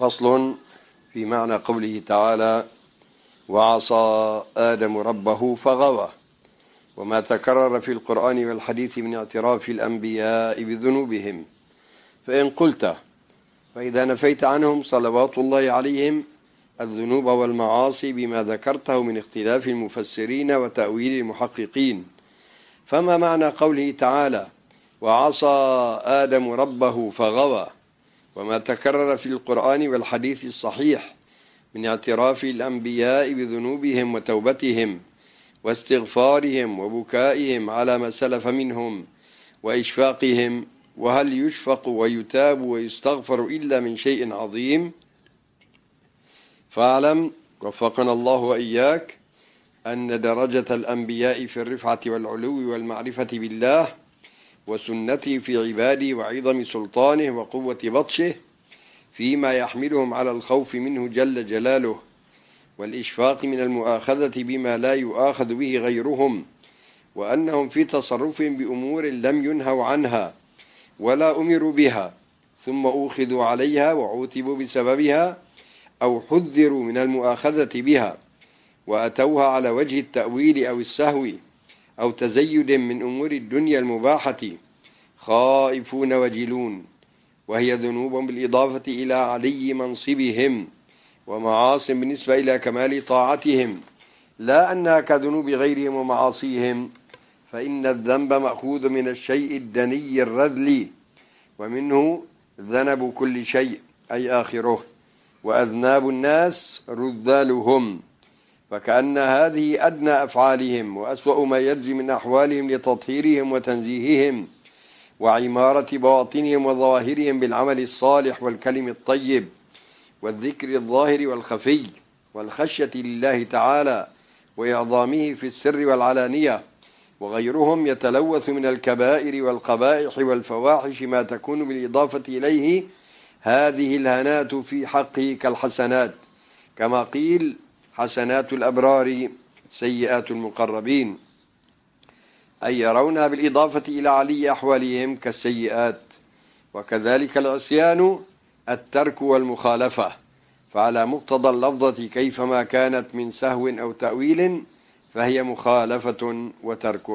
فصل في معنى قوله تعالى وعصى آدم ربه فغوى وما تكرر في القرآن والحديث من اعتراف الأنبياء بذنوبهم فإن قلت فإذا نفيت عنهم صلوات الله عليهم الذنوب والمعاصي بما ذكرته من اختلاف المفسرين وتأويل المحققين فما معنى قوله تعالى وعصى آدم ربه فغوى وما تكرر في القرآن والحديث الصحيح من اعتراف الأنبياء بذنوبهم وتوبتهم واستغفارهم وبكائهم على ما سلف منهم وإشفاقهم وهل يشفق ويتاب ويستغفر إلا من شيء عظيم فاعلم وفقنا الله وإياك أن درجة الأنبياء في الرفعة والعلو والمعرفة بالله وسنته في عباده وعظم سلطانه وقوة بطشه فيما يحملهم على الخوف منه جل جلاله والإشفاق من المؤاخذة بما لا يؤاخذ به غيرهم وأنهم في تصرفهم بأمور لم ينهوا عنها ولا أمروا بها ثم أوخذوا عليها وعوتبوا بسببها أو حذروا من المؤاخذة بها وأتوها على وجه التأويل أو السهو أو تزيد من أمور الدنيا المباحة خائفون وجلون وهي ذنوب بالإضافة إلى علي منصبهم ومعاص بالنسبة إلى كمال طاعتهم لا أنها كذنوب غيرهم ومعاصيهم فإن الذنب مأخوذ من الشيء الدني الرذلي ومنه ذنب كل شيء أي آخره وأذناب الناس رذالهم فكأن هذه أدنى أفعالهم وأسوأ ما يجري من أحوالهم لتطهيرهم وتنزيههم وعمارة باطنهم وظواهرهم بالعمل الصالح والكلم الطيب والذكر الظاهر والخفي والخشية لله تعالى وإعظامه في السر والعلانية وغيرهم يتلوث من الكبائر والقبائح والفواحش ما تكون بالإضافة إليه هذه الهنات في حقه كالحسنات كما قيل حسنات الأبرار سيئات المقربين أي يرونها بالإضافة إلى علي أحوالهم كالسيئات وكذلك العصيان الترك والمخالفة فعلى مقتضى اللفظة كيفما كانت من سهو أو تأويل فهي مخالفة وترك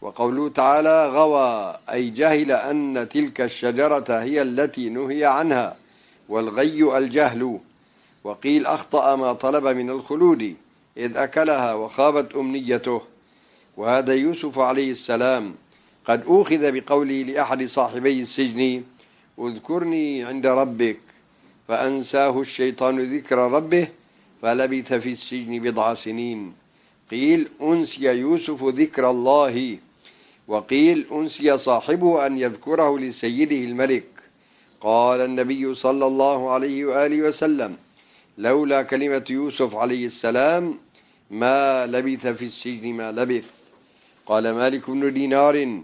وقوله تعالى غوى أي جهل أن تلك الشجرة هي التي نهي عنها والغي الجهل وقيل أخطأ ما طلب من الخلود إذ أكلها وخابت أمنيته وهذا يوسف عليه السلام قد أخذ بقولي لأحد صاحبي السجن اذكرني عند ربك فأنساه الشيطان ذكر ربه فلبث في السجن بضع سنين قيل أنسي يوسف ذكر الله وقيل أنسي صاحبه أن يذكره لسيده الملك قال النبي صلى الله عليه وآله وسلم لولا كلمة يوسف عليه السلام ما لبث في السجن ما لبث قال مالك بن دينار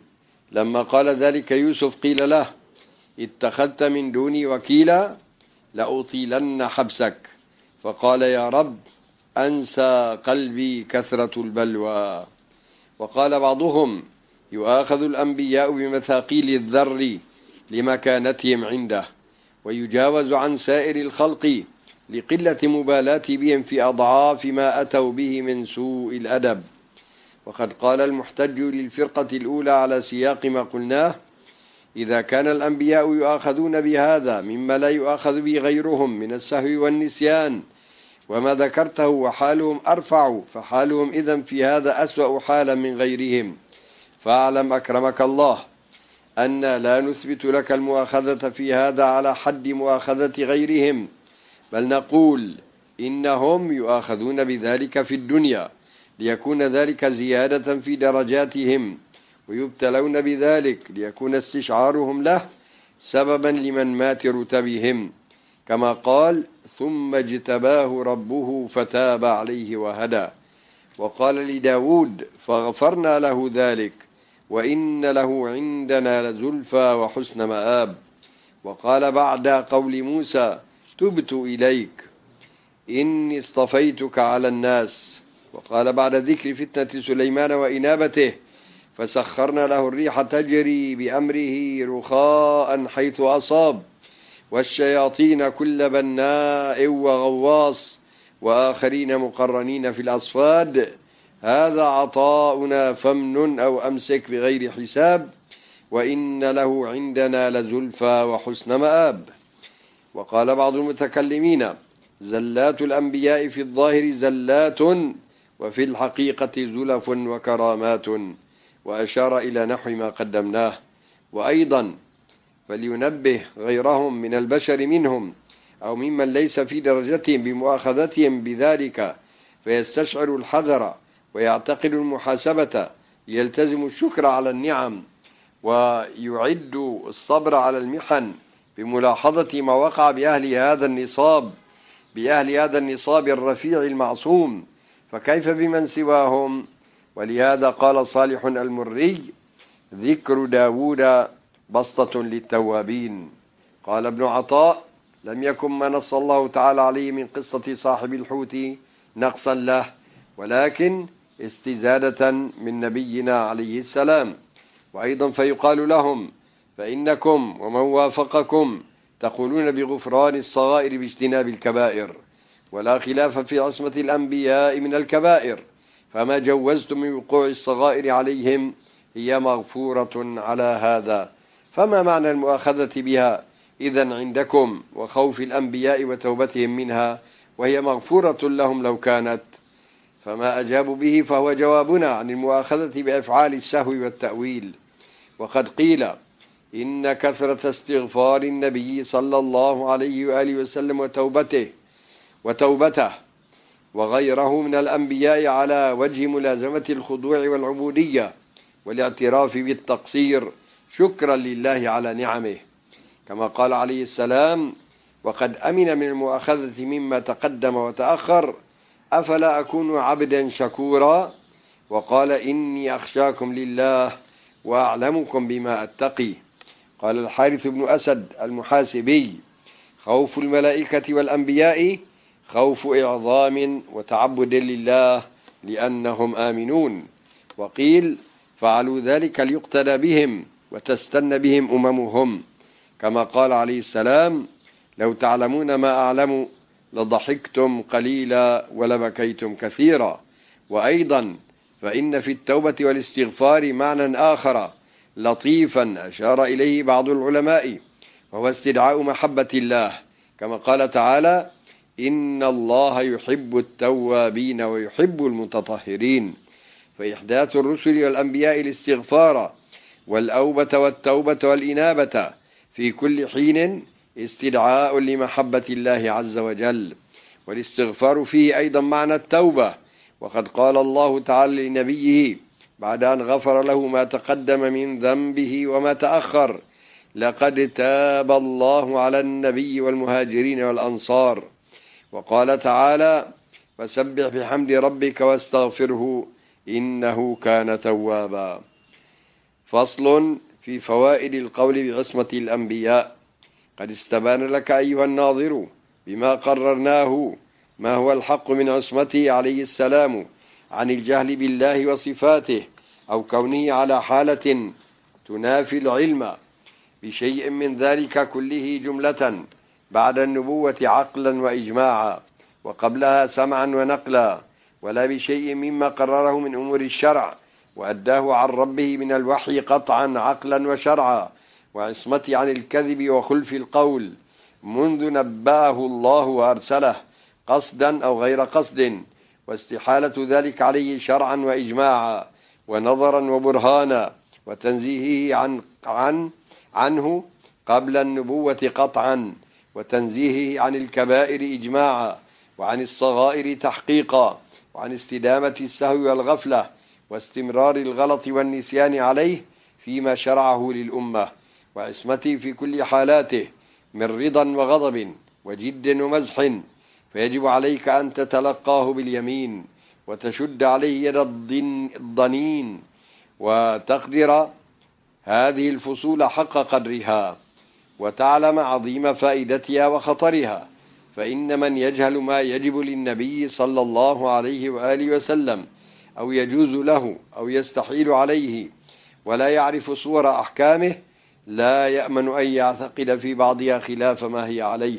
لما قال ذلك يوسف قيل له اتخذت من دوني وكيلا لأطيلن حبسك فقال يا رب أنسى قلبي كثرة البلوى وقال بعضهم يؤاخذ الأنبياء بمثاقيل الذر لمكانتهم عنده ويجاوز عن سائر الخلق لقلة مبالاة بهم في أضعاف ما أتوا به من سوء الأدب وقد قال المحتج للفرقة الأولى على سياق ما قلناه إذا كان الأنبياء يؤاخذون بهذا مما لا يؤاخذ به غيرهم من السهو والنسيان وما ذكرته وحالهم أرفع فحالهم إذا في هذا أسوأ حالا من غيرهم فاعلم أكرمك الله أن لا نثبت لك المؤاخذة في هذا على حد مؤاخذة غيرهم بل نقول إنهم يؤاخذون بذلك في الدنيا ليكون ذلك زيادة في درجاتهم ويبتلون بذلك ليكون استشعارهم له سببا لمن مات رتبهم كما قال ثم اجتباه ربه فتاب عليه وهدى وقال لداود فغفرنا له ذلك وإن له عندنا لزلفى وحسن مآب وقال بعد قول موسى تبت إليك إني اصطفيتك على الناس وقال بعد ذكر فتنة سليمان وإنابته فسخرنا له الريح تجري بأمره رخاء حيث أصاب والشياطين كل بناء وغواص وآخرين مقرنين في الأصفاد هذا عطاؤنا فمن أو أمسك بغير حساب وإن له عندنا لزلفى وحسن مآب وقال بعض المتكلمين زلات الأنبياء في الظاهر زلات وفي الحقيقة زلف وكرامات وأشار إلى نحو ما قدمناه وأيضا فلينبه غيرهم من البشر منهم أو ممن ليس في درجتهم بمؤاخذتهم بذلك فيستشعر الحذر ويعتقد المحاسبة يلتزم الشكر على النعم ويعد الصبر على المحن بملاحظة ما وقع بأهل هذا النصاب بأهل هذا النصاب الرفيع المعصوم فكيف بمن سواهم ولهذا قال صالح المري ذكر داود بسطة للتوابين قال ابن عطاء لم يكن ما نص الله تعالى عليه من قصة صاحب الحوت نقصا له ولكن استزادة من نبينا عليه السلام وأيضا فيقال لهم فإنكم ومن وافقكم تقولون بغفران الصغائر باجتناب الكبائر ولا خلاف في عصمة الأنبياء من الكبائر فما جوزت من وقوع الصغائر عليهم هي مغفورة على هذا فما معنى المؤاخذة بها إذا عندكم وخوف الأنبياء وتوبتهم منها وهي مغفورة لهم لو كانت فما أجاب به فهو جوابنا عن المؤاخذة بأفعال السهو والتأويل وقد قيل إن كثرة استغفار النبي صلى الله عليه وآله وسلم وتوبته وتوبته وغيره من الأنبياء على وجه ملازمة الخضوع والعبودية والاعتراف بالتقصير شكرا لله على نعمه كما قال عليه السلام وقد أمن من المؤاخذة مما تقدم وتأخر أفلا أكون عبدا شكورا وقال إني أخشاكم لله وأعلمكم بما أتقي قال الحارث بن أسد المحاسبي خوف الملائكة والأنبياء خوف إعظام وتعبد لله لأنهم آمنون وقيل فعلوا ذلك ليقتل بهم وتستن بهم أممهم كما قال عليه السلام لو تعلمون ما أعلم لضحكتم قليلا ولبكيتم كثيرا وأيضا فإن في التوبة والاستغفار معنى آخر لطيفا أشار إليه بعض العلماء وهو استدعاء محبة الله كما قال تعالى إن الله يحب التوابين ويحب المتطهرين فإحداث الرسل والأنبياء الاستغفار والأوبة والتوبة والإنابة في كل حين استدعاء لمحبة الله عز وجل والاستغفار فيه أيضا معنى التوبة وقد قال الله تعالى لنبيه بعد أن غفر له ما تقدم من ذنبه وما تأخر لقد تاب الله على النبي والمهاجرين والأنصار وقال تعالى فسبح بحمد ربك واستغفره إنه كان توابا فصل في فوائد القول بعصمة الأنبياء قد استبان لك أيها الناظر بما قررناه ما هو الحق من عصمته عليه السلام عن الجهل بالله وصفاته أو كونه على حالة تنافي العلم بشيء من ذلك كله جملة بعد النبوة عقلا وإجماعا وقبلها سمعا ونقلا ولا بشيء مما قرره من أمور الشرع وأداه عن ربه من الوحي قطعا عقلا وشرعا وعصمتي عن الكذب وخلف القول منذ نباه الله وأرسله قصدا أو غير قصد واستحالة ذلك عليه شرعا وإجماعا ونظرا وبرهانا وتنزيهه عن عن عنه قبل النبوة قطعا وتنزيهه عن الكبائر إجماعا وعن الصغائر تحقيقا وعن استدامة السهو والغفلة واستمرار الغلط والنسيان عليه فيما شرعه للأمة وعصمته في كل حالاته من رضا وغضب وجد ومزح فيجب عليك أن تتلقاه باليمين وتشد عليه يد الضنين وتقدر هذه الفصول حق قدرها وتعلم عظيم فائدتها وخطرها فإن من يجهل ما يجب للنبي صلى الله عليه وآله وسلم أو يجوز له أو يستحيل عليه ولا يعرف صور أحكامه لا يأمن أن يعتقد في بعضها خلاف ما هي عليه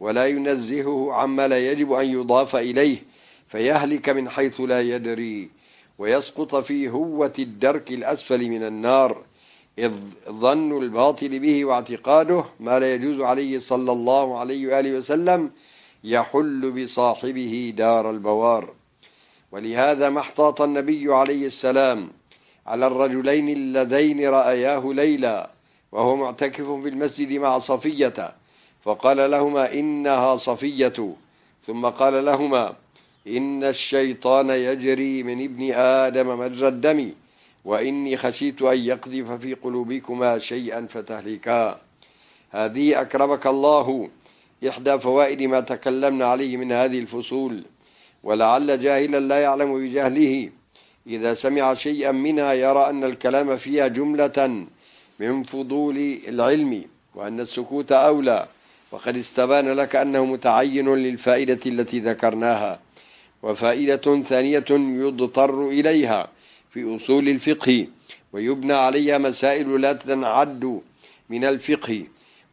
ولا ينزهه عما لا يجب أن يضاف إليه فيهلك من حيث لا يدري ويسقط في هوة الدرك الأسفل من النار إذ ظن الباطل به واعتقاده ما لا يجوز عليه صلى الله عليه وآله وسلم يحل بصاحبه دار البوار ولهذا ما احتاط النبي عليه السلام على الرجلين اللذين رأياه ليلا وهو معتكف في المسجد مع صفية فقال لهما إنها صفية ثم قال لهما إن الشيطان يجري من ابن آدم مجرى الدم وإني خشيت أن يقذف في قلوبكما شيئا فتهلكا هذه أكرمك الله إحدى فوائد ما تكلمنا عليه من هذه الفصول ولعل جاهلا لا يعلم بجهله إذا سمع شيئا منها يرى أن الكلام فيها جملة من فضول العلم وأن السكوت أولى وقد استبان لك أنه متعين للفائدة التي ذكرناها وفائدة ثانية يضطر إليها في أصول الفقه ويبنى عليها مسائل لا تنعد من الفقه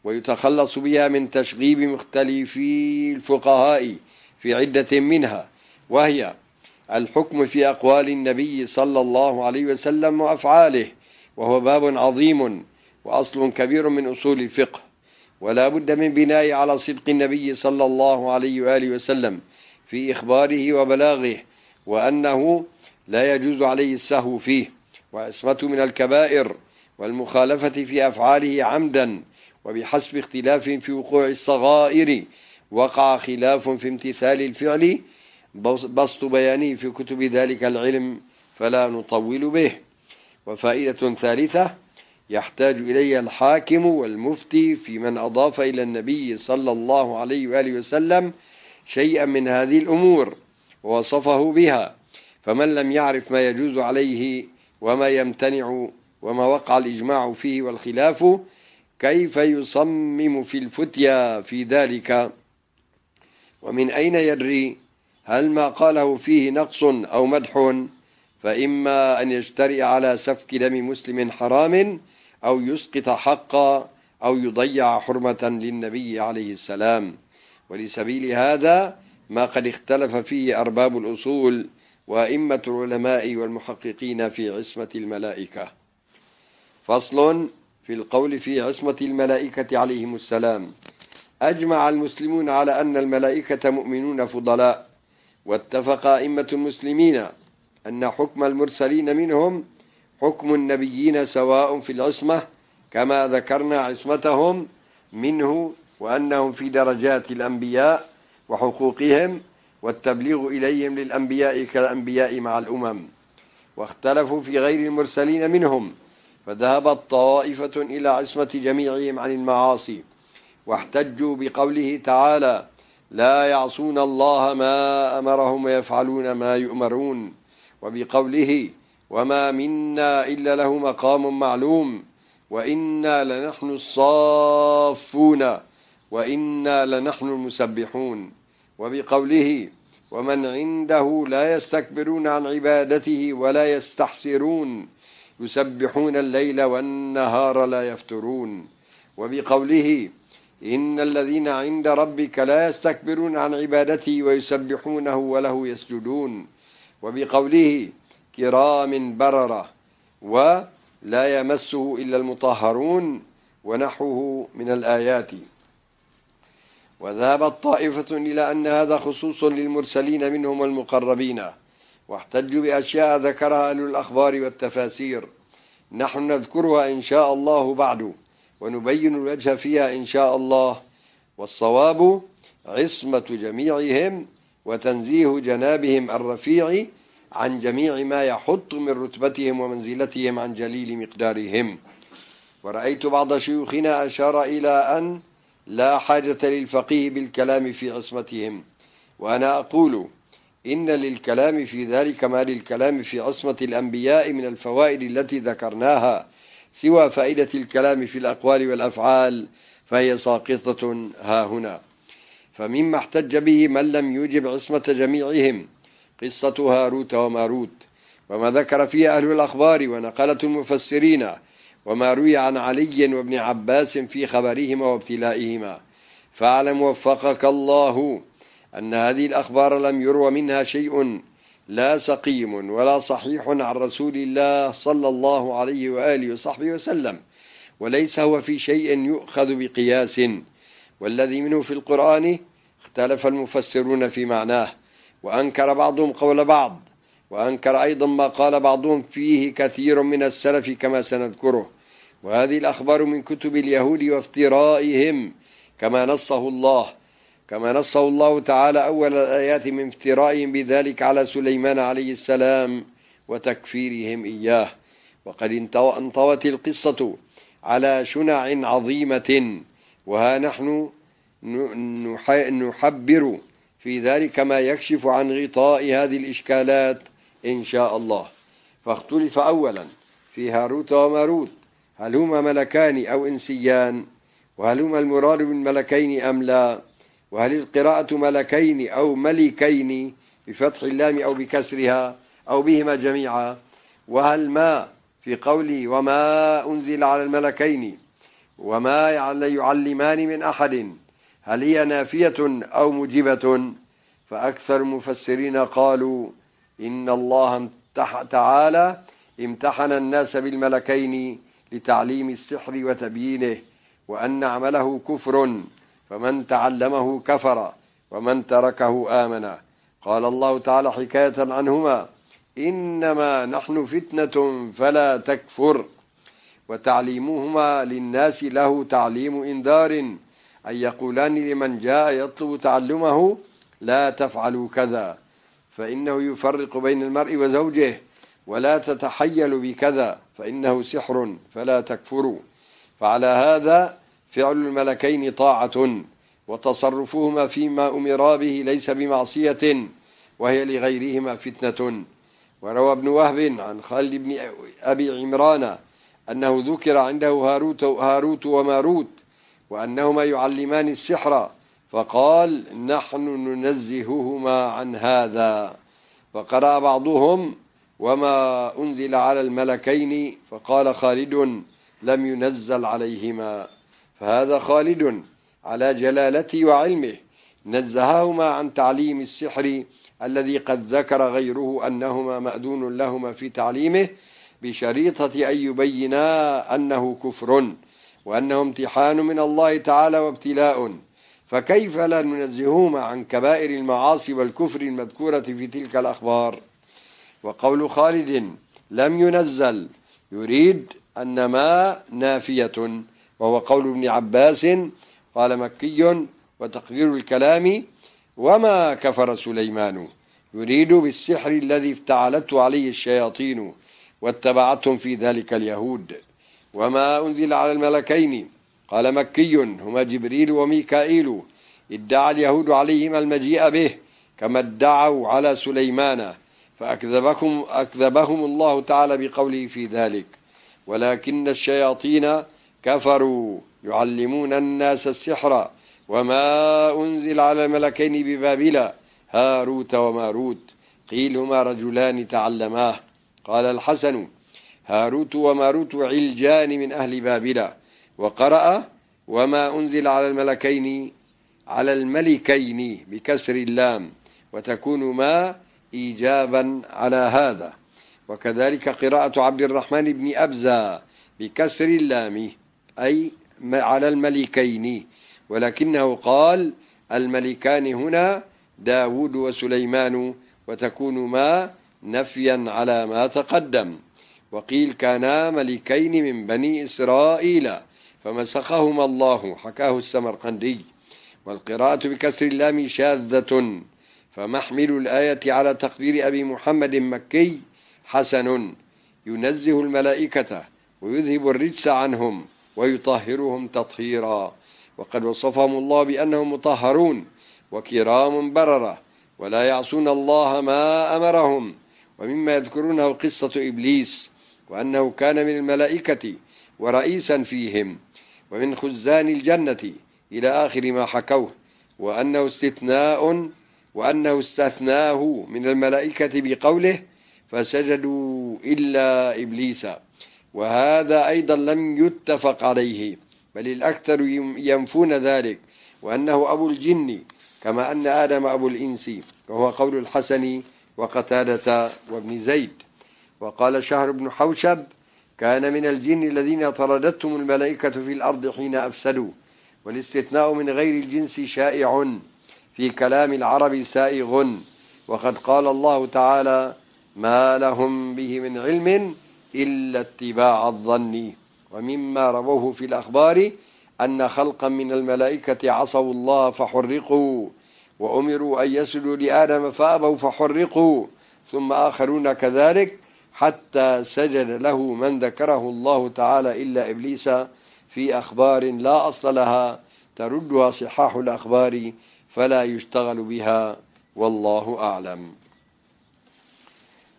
ويتخلص بها من تشغيب مختلفي الفقهاء في عدة منها وهي الحكم في أقوال النبي صلى الله عليه وسلم وأفعاله وهو باب عظيم وأصل كبير من أصول الفقه ولا بد من بناء على صدق النبي صلى الله عليه وآله وسلم في إخباره وبلاغه وأنه لا يجوز عليه السهو فيه وعصمته من الكبائر والمخالفة في أفعاله عمدا وبحسب اختلاف في وقوع الصغائر وقع خلاف في امتثال الفعل بسط بيانه في كتب ذلك العلم فلا نطول به وفائدة ثالثة يحتاج إليها الحاكم والمفتي في من أضاف إلى النبي صلى الله عليه وآله وسلم شيئا من هذه الأمور ووصفه بها فمن لم يعرف ما يجوز عليه وما يمتنع وما وقع الإجماع فيه والخلاف كيف يصمم في الفتيا في ذلك ومن أين يدري هل ما قاله فيه نقص أو مدح فإما أن يجترئ على سفك دم مسلم حرام أو يسقط حقا أو يضيع حرمة للنبي عليه السلام ولسبيل هذا ما قد اختلف فيه أرباب الأصول وأئمة العلماء والمحققين في عصمة الملائكة فصل في القول في عصمة الملائكة عليهم السلام أجمع المسلمون على أن الملائكة مؤمنون فضلاء واتفق أئمة المسلمين أن حكم المرسلين منهم حكم النبيين سواء في العصمة كما ذكرنا عصمتهم منه وأنهم في درجات الأنبياء وحقوقهم والتبليغ إليهم للأنبياء كالأنبياء مع الأمم واختلفوا في غير المرسلين منهم فذهبت طائفة إلى عصمة جميعهم عن المعاصي واحتجوا بقوله تعالى لا يعصون الله ما أمرهم ويفعلون ما يؤمرون وبقوله وما منا إلا له مقام معلوم وإنا لنحن الصافون وإنا لنحن المسبحون وبقوله ومن عنده لا يستكبرون عن عبادته ولا يستحسرون يسبحون الليل والنهار لا يفترون وبقوله إن الذين عند ربك لا يستكبرون عن عبادته ويسبحونه وله يسجدون وبقوله كرام بررة ولا يمسه إلا المطهرون ونحوه من الآيات وذهبت طائفة إلى أن هذا خصوص للمرسلين منهم المقربين واحتجوا بأشياء ذكرها أهل الأخبار والتفاسير نحن نذكرها إن شاء الله بعد ونبين الوجه فيها إن شاء الله والصواب عصمة جميعهم وتنزيه جنابهم الرفيع عن جميع ما يحط من رتبتهم ومنزلتهم عن جليل مقدارهم ورأيت بعض شيوخنا أشار إلى أن لا حاجة للفقيه بالكلام في عصمتهم وأنا أقول إن للكلام في ذلك ما للكلام في عصمة الأنبياء من الفوائد التي ذكرناها سوى فائدة الكلام في الأقوال والأفعال فهي ساقطة ها هنا فمما احتج به من لم يوجب عصمة جميعهم قصة هاروت وماروت وما ذكر فيها أهل الأخبار ونقلة المفسرين وما روي عن علي وابن عباس في خبرهما وابتلائهما فاعلم وفقك الله أن هذه الأخبار لم يروى منها شيء لا سقيم ولا صحيح عن رسول الله صلى الله عليه وآله وصحبه وسلم وليس هو في شيء يؤخذ بقياس والذي منه في القرآن اختلف المفسرون في معناه وأنكر بعضهم قول بعض وأنكر أيضا ما قال بعضهم فيه كثير من السلف كما سنذكره وهذه الأخبار من كتب اليهود وافترائهم كما نصه الله كما نصه الله تعالى أول الآيات من افترائهم بذلك على سليمان عليه السلام وتكفيرهم إياه وقد انطوت القصة على شنع عظيمة وها نحن نحبر في ذلك ما يكشف عن غطاء هذه الإشكالات إن شاء الله فاختلف أولا في هاروت وماروت هل هما ملكان أو إنسيان وهل هما المراد من ملكين أم لا وهل القراءة ملكين أو ملكين بفتح اللام أو بكسرها أو بهما جميعا وهل ما في قولي وما أنزل على الملكين وما يعلمان من أحد هل هي نافية أو مجبة فأكثر المفسرين قالوا إن الله تعالى امتحن الناس بالملكين لتعليم السحر وتبيينه وأن عمله كفر فمن تعلمه كفر ومن تركه آمن قال الله تعالى حكاية عنهما إنما نحن فتنة فلا تكفر وتعليمهما للناس له تعليم إنذار أن يقولان لمن جاء يطلب تعلمه لا تفعلوا كذا فإنه يفرق بين المرء وزوجه ولا تتحيل بكذا فإنه سحر فلا تكفروا فعلى هذا فعل الملكين طاعة وتصرفهما فيما أمرا به ليس بمعصية وهي لغيرهما فتنة وروى ابن وهب عن خالد بن أبي عمران أنه ذكر عنده هاروت, هاروت وماروت وأنهما يعلمان السحر فقال نحن ننزههما عن هذا فقرأ بعضهم وما أنزل على الملكين فقال خالد لم ينزل عليهما فهذا خالد على جلالته وعلمه نزههما عن تعليم السحر الذي قد ذكر غيره أنهما مأذون لهما في تعليمه بشريطة أن يبينا أنه كفر وأنه امتحان من الله تعالى وابتلاء فكيف لا ننزههما عن كبائر المعاصي والكفر المذكورة في تلك الأخبار وقول خالد لم ينزل يريد أن ما نافية وهو قول ابن عباس قال مكي وتقدير الكلام وما كفر سليمان يريد بالسحر الذي افتعلته عليه الشياطين واتبعتهم في ذلك اليهود وما أنزل على الملكين قال مكي هما جبريل وميكائيل ادعى اليهود عليهم المجيء به كما ادعوا على سليمان فأكذبهم أكذبهم الله تعالى بقوله في ذلك ولكن الشياطين كفروا يعلمون الناس السحر وما أنزل على الملكين ببابل هاروت وماروت قيل هما رجلان تعلماه قال الحسن هاروت وماروت علجان من أهل بابل وقرأ وما أنزل على الملكين على الملكين بكسر اللام وتكون ما إيجابا على هذا وكذلك قراءة عبد الرحمن بن أبزة بكسر اللام أي على الملكين ولكنه قال الملكان هنا داود وسليمان وتكون ما نفيا على ما تقدم وقيل كانا ملكين من بني إسرائيل فمسخهما الله حكاه السمرقندي والقراءة بكسر اللام شاذة فمحمل الآية على تقدير أبي محمد مكي حسن ينزه الملائكة ويذهب الرجس عنهم ويطهرهم تطهيرا وقد وصفهم الله بأنهم مطهرون وكرام بررة ولا يعصون الله ما أمرهم ومما يذكرونه قصة إبليس وأنه كان من الملائكة ورئيسا فيهم ومن خزان الجنة إلى آخر ما حكوه وأنه استثناء وأنه استثناه من الملائكة بقوله فسجدوا إلا إبليس وهذا أيضا لم يتفق عليه بل الأكثر ينفون ذلك وأنه أبو الجن كما أن آدم أبو الإنس وهو قول الحسن وقتادة وابن زيد وقال شهر بن حوشب كان من الجن الذين طردتهم الملائكة في الأرض حين أفسدوا والاستثناء من غير الجنس شائع في كلام العرب سائغ وقد قال الله تعالى ما لهم به من علم إلا اتباع الظن ومما رووه في الأخبار أن خلقا من الملائكة عصوا الله فحرقوا وأمروا أن يسجدوا لآدم فأبوا فحرقوا ثم آخرون كذلك حتى سجد له من ذكره الله تعالى إلا إبليس في أخبار لا أصل لها تردها صحاح الأخبار فلا يشتغل بها والله أعلم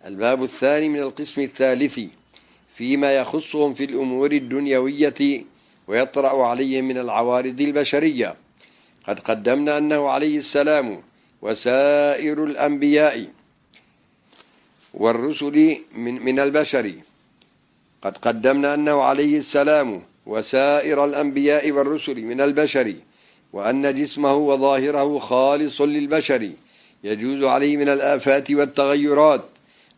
الباب الثاني من القسم الثالث فيما يخصهم في الأمور الدنيوية ويطرأ عليهم من العوارض البشرية قد قدمنا أنه عليه السلام وسائر الأنبياء والرسل من, من البشر قد قدمنا أنه عليه السلام وسائر الأنبياء والرسل من البشر وأن جسمه وظاهره خالص للبشر يجوز عليه من الآفات والتغيرات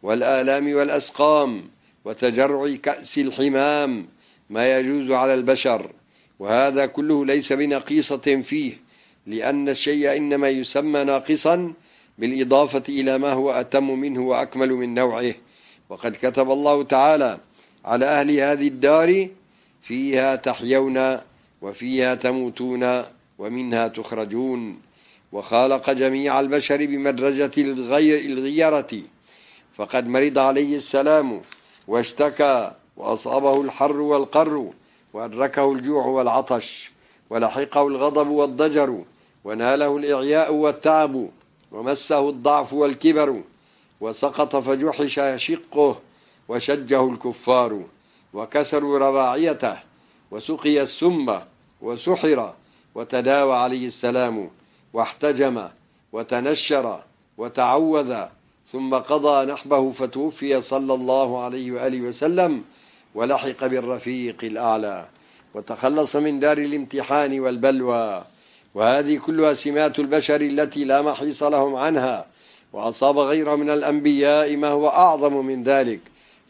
والآلام والأسقام وتجرع كأس الحمام ما يجوز على البشر وهذا كله ليس بنقيصة فيه لأن الشيء إنما يسمى ناقصا بالإضافة إلى ما هو أتم منه وأكمل من نوعه وقد كتب الله تعالى على أهل هذه الدار فيها تحيون وفيها تموتون ومنها تخرجون وخالق جميع البشر بمدرجة الغير الغيرة فقد مرض عليه السلام واشتكى وأصابه الحر والقر وأدركه الجوع والعطش ولحقه الغضب والضجر وناله الإعياء والتعب ومسه الضعف والكبر وسقط فجحش شقه وشجه الكفار وكسروا رباعيته وسقي السم وسحر وتداوى عليه السلام واحتجم وتنشر وتعوذ ثم قضى نحبه فتوفي صلى الله عليه وآله وسلم ولحق بالرفيق الأعلى وتخلص من دار الامتحان والبلوى وهذه كلها سمات البشر التي لا محيص لهم عنها وأصاب غيره من الأنبياء ما هو أعظم من ذلك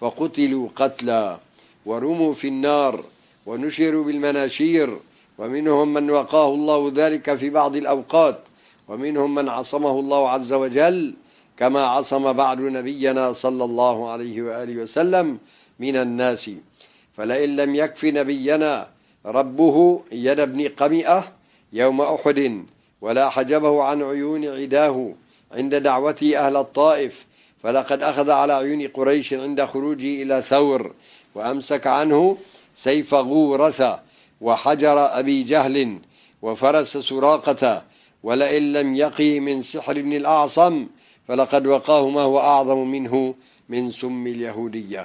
فقتلوا قتلا ورموا في النار ونشروا بالمناشير ومنهم من وقاه الله ذلك في بعض الأوقات ومنهم من عصمه الله عز وجل كما عصم بعد نبينا صلى الله عليه وآله وسلم من الناس فلئن لم يكف نبينا ربه يد ابن قمئة يوم أحد ولا حجبه عن عيون عداه عند دعوته أهل الطائف فلقد أخذ على عيون قريش عند خروجه إلى ثور وأمسك عنه سيف غورثة وحجر أبي جهل وفرس سراقة ولئن لم يقي من سحر ابن الأعصم فلقد وقاه ما هو أعظم منه من سم اليهودية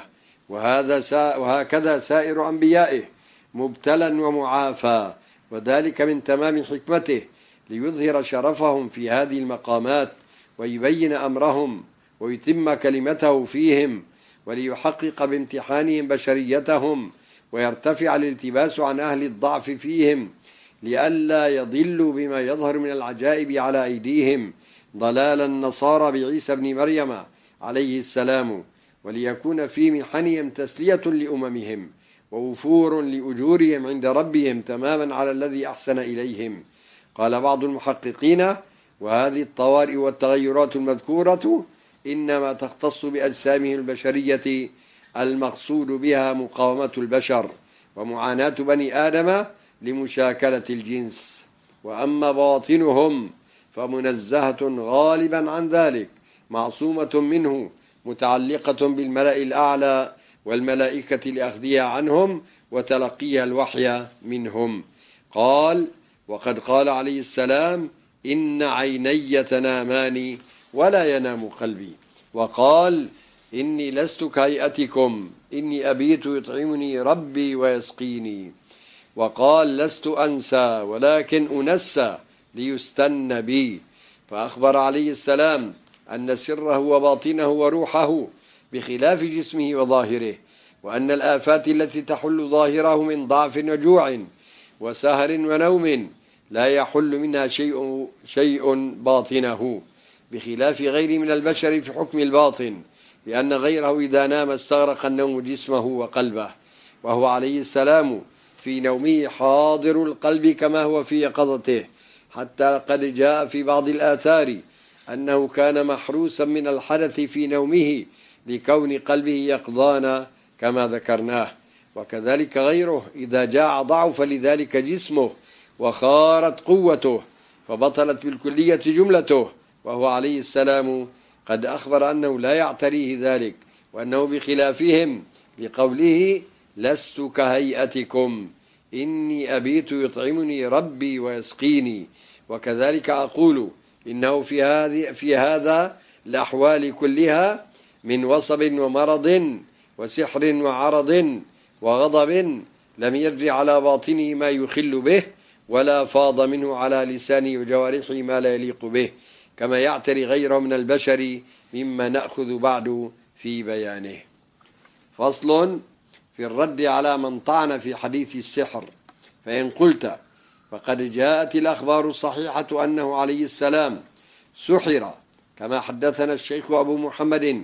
وهذا سا وهكذا سائر أنبيائه مبتلا ومعافى وذلك من تمام حكمته ليظهر شرفهم في هذه المقامات ويبين أمرهم ويتم كلمته فيهم وليحقق بامتحانهم بشريتهم ويرتفع الالتباس عن أهل الضعف فيهم لئلا يضلوا بما يظهر من العجائب على أيديهم ضلال النصارى بعيسى بن مريم عليه السلام وليكون في محنهم تسلية لأممهم ووفور لأجورهم عند ربهم تماما على الذي أحسن إليهم قال بعض المحققين وهذه الطوارئ والتغيرات المذكورة إنما تختص بأجسامه البشرية المقصود بها مقاومة البشر ومعاناة بني آدم لمشاكلة الجنس وأما باطنهم فمنزهة غالبا عن ذلك معصومة منه متعلقة بالملأ الأعلى والملائكة لأخذها عنهم وتلقيها الوحي منهم قال وقد قال عليه السلام إن عيني تنامان ولا ينام قلبي وقال إني لست كهيئتكم إني أبيت يطعمني ربي ويسقيني وقال لست أنسى ولكن أنسى ليستن بي فأخبر عليه السلام أن سره وباطنه وروحه بخلاف جسمه وظاهره وأن الآفات التي تحل ظاهره من ضعف وجوع وسهر ونوم لا يحل منها شيء, شيء باطنه بخلاف غيره من البشر في حكم الباطن لأن غيره إذا نام استغرق النوم جسمه وقلبه وهو عليه السلام في نومه حاضر القلب كما هو في يقظته حتى قد جاء في بعض الآثار أنه كان محروسا من الحدث في نومه لكون قلبه يقضانا كما ذكرناه وكذلك غيره إذا جاع ضعف لذلك جسمه وخارت قوته فبطلت بالكلية جملته وهو عليه السلام قد أخبر أنه لا يعتريه ذلك وأنه بخلافهم لقوله لست كهيئتكم إني أبيت يطعمني ربي ويسقيني وكذلك أقول إنه في هذه في هذا الأحوال كلها من وصب ومرض وسحر وعرض وغضب لم يجري على باطنه ما يخل به ولا فاض منه على لسانه وجوارحه ما لا يليق به كما يعتري غيره من البشر مما نأخذ بعد في بيانه فصل في الرد على من طعن في حديث السحر فإن قلت فقد جاءت الأخبار الصحيحة أنه عليه السلام سحر كما حدثنا الشيخ أبو محمد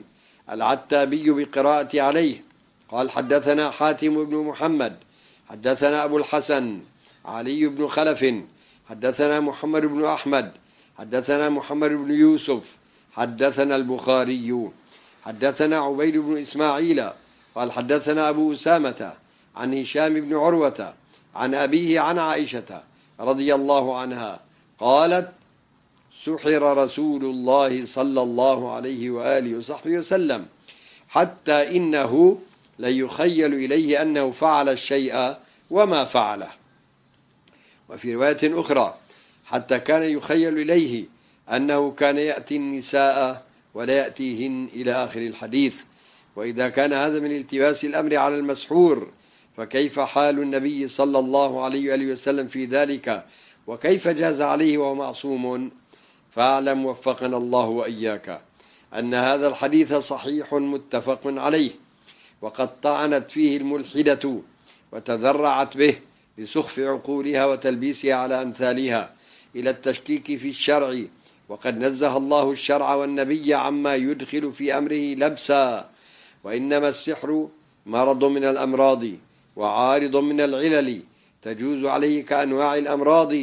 العتابي بقراءة عليه قال حدثنا حاتم بن محمد حدثنا أبو الحسن علي بن خلف حدثنا محمد بن أحمد حدثنا محمد بن يوسف حدثنا البخاري حدثنا عبيد بن إسماعيل قال حدثنا أبو أسامة عن هشام بن عروة عن أبيه عن عائشة رضي الله عنها قالت سحر رسول الله صلى الله عليه وآله وصحبه وسلم حتى إنه يخيل إليه أنه فعل الشيء وما فعله وفي رواية أخرى حتى كان يخيل إليه أنه كان يأتي النساء ولا يأتيهن إلى آخر الحديث وإذا كان هذا من التباس الأمر على المسحور فكيف حال النبي صلى الله عليه وآله وسلم في ذلك وكيف جاز عليه وهو معصوم فاعلم وفقنا الله وإياك أن هذا الحديث صحيح متفق عليه وقد طعنت فيه الملحدة وتذرعت به لسخف عقولها وتلبيسها على أمثالها إلى التشكيك في الشرع وقد نزه الله الشرع والنبي عما يدخل في أمره لبسا وإنما السحر مرض من الأمراض وعارض من العلل تجوز عليه كأنواع الأمراض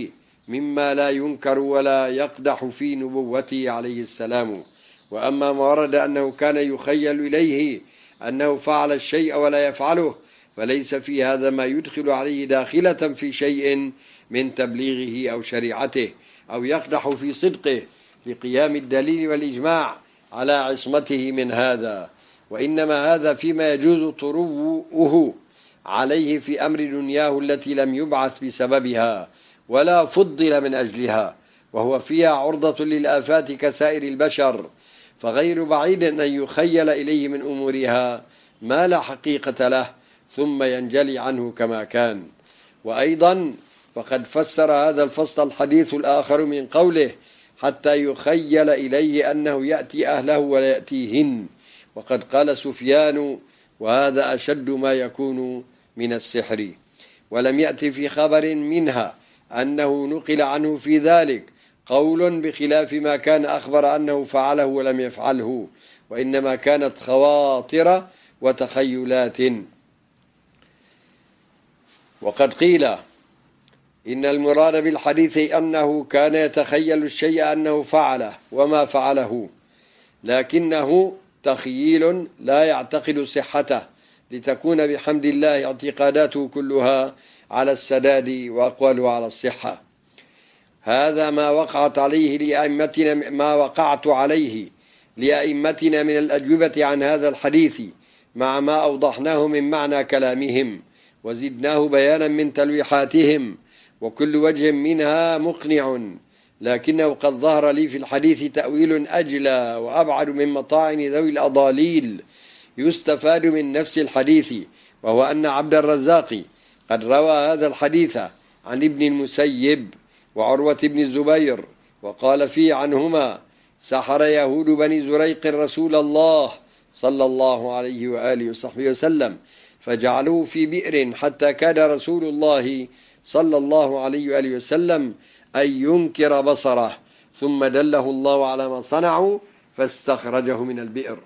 مما لا ينكر ولا يقدح في نبوته عليه السلام وأما ما ورد أنه كان يخيل إليه أنه فعل الشيء ولا يفعله فليس في هذا ما يدخل عليه داخلة في شيء من تبليغه أو شريعته أو يقدح في صدقه لقيام الدليل والإجماع على عصمته من هذا وإنما هذا فيما يجوز طروه عليه في أمر دنياه التي لم يبعث بسببها ولا فضل من أجلها وهو فيها عرضة للآفات كسائر البشر فغير بعيد أن يخيل إليه من أمورها ما لا حقيقة له ثم ينجلي عنه كما كان وأيضا فقد فسر هذا الفصل الحديث الآخر من قوله حتى يخيل إليه أنه يأتي أهله ولا يأتيهن وقد قال سفيان وهذا أشد ما يكون من السحر ولم يأتي في خبر منها أنه نقل عنه في ذلك قول بخلاف ما كان أخبر أنه فعله ولم يفعله وإنما كانت خواطر وتخيلات وقد قيل إن المراد بالحديث أنه كان يتخيل الشيء أنه فعله وما فعله لكنه تخييل لا يعتقد صحته لتكون بحمد الله اعتقاداته كلها على السداد وأقواله على الصحة هذا ما وقعت عليه لأئمتنا ما وقعت عليه لأئمتنا من الأجوبة عن هذا الحديث مع ما أوضحناه من معنى كلامهم وزدناه بيانا من تلويحاتهم وكل وجه منها مقنع لكنه قد ظهر لي في الحديث تأويل أجلى وأبعد من مطاعن ذوي الأضاليل يستفاد من نفس الحديث وهو أن عبد الرزاق قد روى هذا الحديث عن ابن المسيب وعروة بن الزبير وقال فيه عنهما سحر يهود بني زريق رسول الله صلى الله عليه وآله وصحبه وسلم فجعلوه في بئر حتى كاد رسول الله صلى الله عليه وآله وسلم أن ينكر بصره ثم دله الله على ما صنعوا فاستخرجه من البئر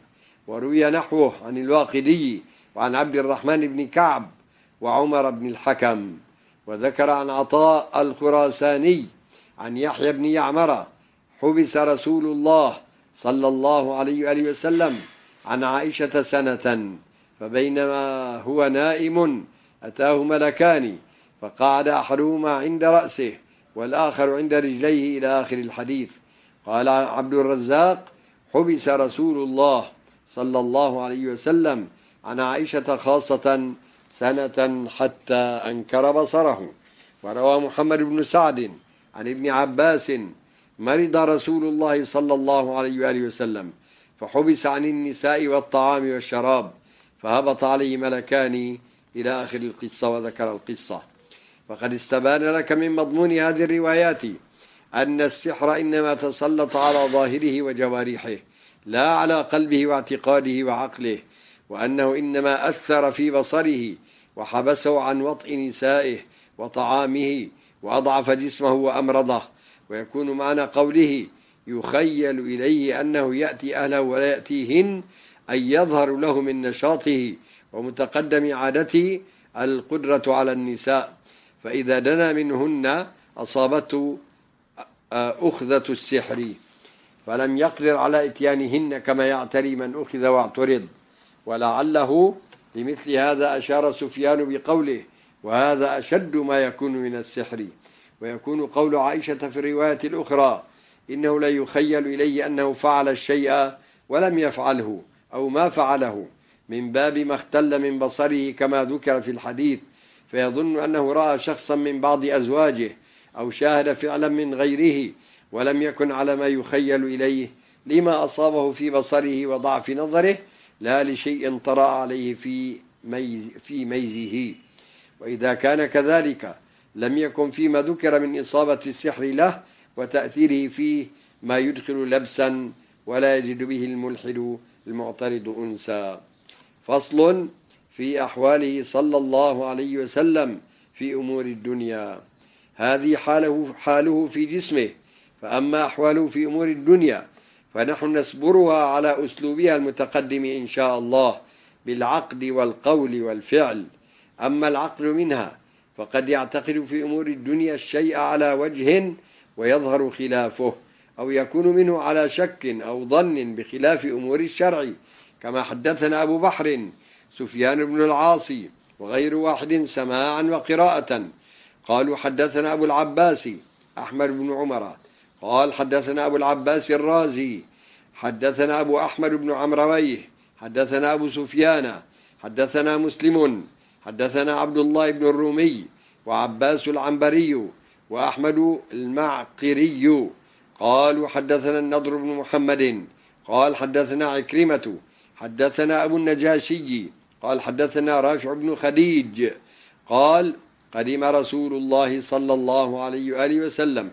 وروي نحوه عن الواقدي وعن عبد الرحمن بن كعب وعمر بن الحكم وذكر عن عطاء الخراساني عن يحيى بن يعمرة حبس رسول الله صلى الله عليه وآله وسلم عن عائشة سنة فبينما هو نائم أتاه ملكان فقعد أحدهما عند رأسه والآخر عند رجليه إلى آخر الحديث قال عبد الرزاق حبس رسول الله صلى الله عليه وسلم عن عائشة خاصة سنة حتى أنكر بصره وروى محمد بن سعد عن ابن عباس مرض رسول الله صلى الله عليه وآله وسلم فحبس عن النساء والطعام والشراب فهبط عليه ملكان إلى آخر القصة وذكر القصة وقد استبان لك من مضمون هذه الروايات أن السحر إنما تسلط على ظاهره وجوارحه لا على قلبه واعتقاده وعقله وأنه إنما أثر في بصره وحبسه عن وطء نسائه وطعامه وأضعف جسمه وأمرضه ويكون معنى قوله يخيل إليه أنه يأتي أهله ولا يأتيهن أن يظهر له من نشاطه ومتقدم عادته القدرة على النساء فإذا دنا منهن أصابته أخذة السحر فلم يقدر على إتيانهن كما يعتري من أخذ واعترض ولعله لمثل هذا أشار سفيان بقوله وهذا أشد ما يكون من السحر ويكون قول عائشة في الرواية الأخرى إنه لا يخيل إليه أنه فعل الشيء ولم يفعله أو ما فعله من باب ما اختل من بصره كما ذكر في الحديث فيظن أنه رأى شخصا من بعض أزواجه أو شاهد فعلا من غيره ولم يكن على ما يخيل إليه لما أصابه في بصره وضعف نظره لا لشيء طرأ عليه في ميز في ميزه وإذا كان كذلك لم يكن فيما ذكر من إصابة السحر له وتأثيره فيه ما يدخل لبسا ولا يجد به الملحد المعترض أنسا فصل في أحواله صلى الله عليه وسلم في أمور الدنيا هذه حاله حاله في جسمه فأما أحواله في أمور الدنيا ونحن نصبرها على أسلوبها المتقدم إن شاء الله بالعقد والقول والفعل أما العقل منها فقد يعتقد في أمور الدنيا الشيء على وجه ويظهر خلافه أو يكون منه على شك أو ظن بخلاف أمور الشرع كما حدثنا أبو بحر سفيان بن العاصي وغير واحد سماعا وقراءة قالوا حدثنا أبو العباس أحمد بن عمر قال حدثنا أبو العباس الرازي حدثنا أبو أحمد بن عمرويه حدثنا أبو سفيان حدثنا مسلم حدثنا عبد الله بن الرومي وعباس العنبري وأحمد المعقري قالوا حدثنا النضر بن محمد قال حدثنا عكرمة حدثنا أبو النجاشي قال حدثنا رافع بن خديج قال قدم رسول الله صلى الله عليه وآله وسلم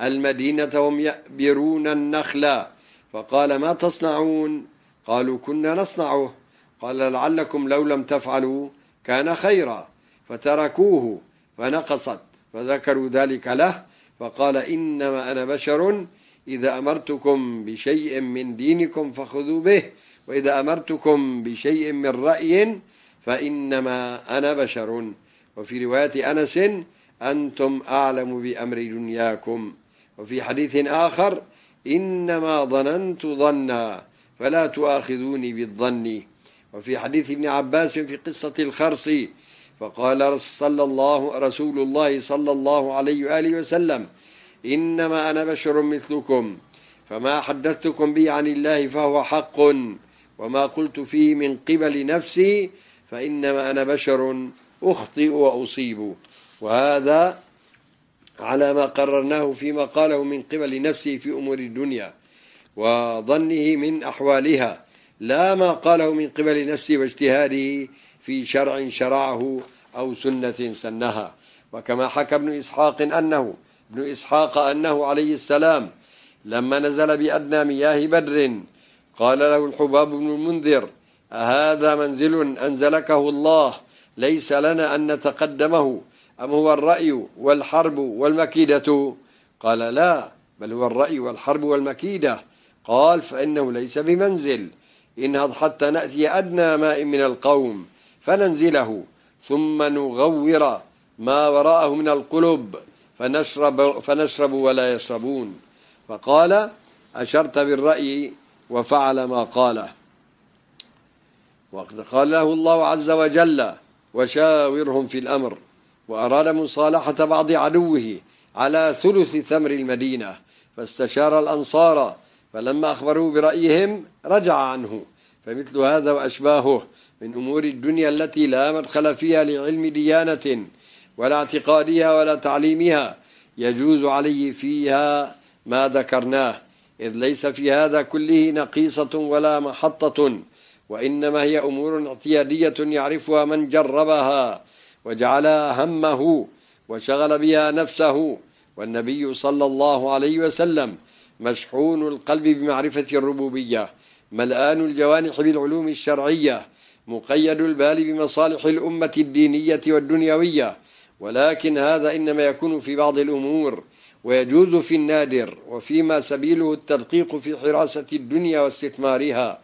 المدينة وهم يأبرون النخل فقال ما تصنعون قالوا كنا نصنعه قال لعلكم لو لم تفعلوا كان خيرا فتركوه فنقصت فذكروا ذلك له فقال إنما أنا بشر إذا أمرتكم بشيء من دينكم فخذوا به وإذا أمرتكم بشيء من رأي فإنما أنا بشر وفي رواية أنس أنتم أعلم بأمر دنياكم وفي حديث آخر إنما ظننت ظنا فلا تؤاخذوني بالظن وفي حديث ابن عباس في قصة الخرص فقال صلى الله رسول الله صلى الله عليه وآله وسلم إنما أنا بشر مثلكم فما حدثتكم به عن الله فهو حق وما قلت فيه من قبل نفسي فإنما أنا بشر أخطئ وأصيب وهذا على ما قررناه فيما قاله من قبل نفسه في أمور الدنيا وظنه من أحوالها لا ما قاله من قبل نفسه واجتهاده في شرع شرعه أو سنة سنها وكما حكى ابن إسحاق أنه ابن إسحاق أنه عليه السلام لما نزل بأدنى مياه بدر قال له الحباب بن المنذر أهذا منزل أنزلكه الله ليس لنا أن نتقدمه أم هو الرأي والحرب والمكيدة قال لا بل هو الرأي والحرب والمكيدة قال فإنه ليس بمنزل انهض حتى نأتي أدنى ماء من القوم فننزله ثم نغور ما وراءه من القلوب فنشرب, فنشرب ولا يشربون فقال أشرت بالرأي وفعل ما قاله وقد قال له الله عز وجل وشاورهم في الأمر وأراد مصالحة بعض عدوه على ثلث ثمر المدينة فاستشار الأنصار فلما أخبروه برأيهم رجع عنه فمثل هذا وأشباهه من أمور الدنيا التي لا مدخل فيها لعلم ديانة ولا اعتقادها ولا تعليمها يجوز عليه فيها ما ذكرناه إذ ليس في هذا كله نقيصة ولا محطة وإنما هي أمور اعتيادية يعرفها من جربها وجعلها همه وشغل بها نفسه والنبي صلى الله عليه وسلم مشحون القلب بمعرفة الربوبية ملآن الجوانح بالعلوم الشرعية مقيد البال بمصالح الأمة الدينية والدنيوية ولكن هذا إنما يكون في بعض الأمور ويجوز في النادر وفيما سبيله التدقيق في حراسة الدنيا واستثمارها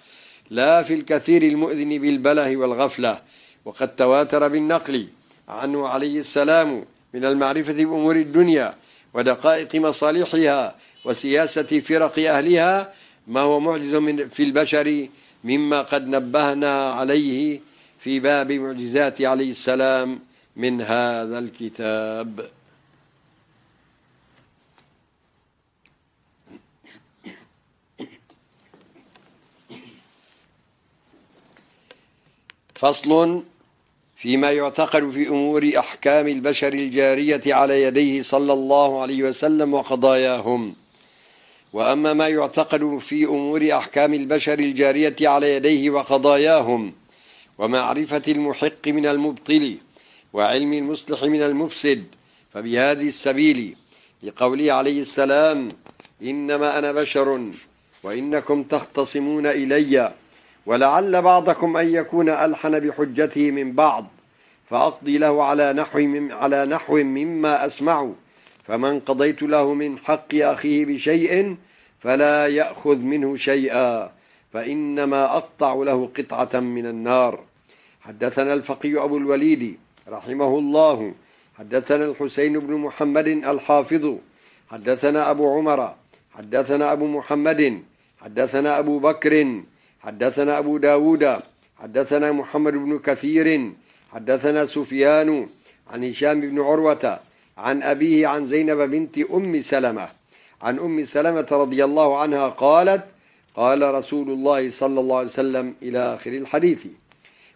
لا في الكثير المؤذن بالبله والغفلة وقد تواتر بالنقل عنه عليه السلام من المعرفة بأمور الدنيا ودقائق مصالحها وسياسة فرق أهلها ما هو معجز من في البشر مما قد نبهنا عليه في باب معجزات عليه السلام من هذا الكتاب فصل فيما يعتقد في أمور أحكام البشر الجارية على يديه صلى الله عليه وسلم وقضاياهم وأما ما يعتقد في أمور أحكام البشر الجارية على يديه وقضاياهم ومعرفة المحق من المبطل وعلم المصلح من المفسد فبهذه السبيل لقوله عليه السلام إنما أنا بشر وإنكم تختصمون إليّ ولعل بعضكم أن يكون ألحن بحجته من بعض فأقضي له على نحو من على نحو مما أسمع فمن قضيت له من حق أخيه بشيء فلا يأخذ منه شيئا فإنما أقطع له قطعة من النار حدثنا الفقي أبو الوليد رحمه الله حدثنا الحسين بن محمد الحافظ حدثنا أبو عمر حدثنا أبو محمد حدثنا أبو بكر حدثنا أبو داود حدثنا محمد بن كثير حدثنا سفيان عن هشام بن عروة عن أبيه عن زينب بنت أم سلمة عن أم سلمة رضي الله عنها قالت قال رسول الله صلى الله عليه وسلم إلى آخر الحديث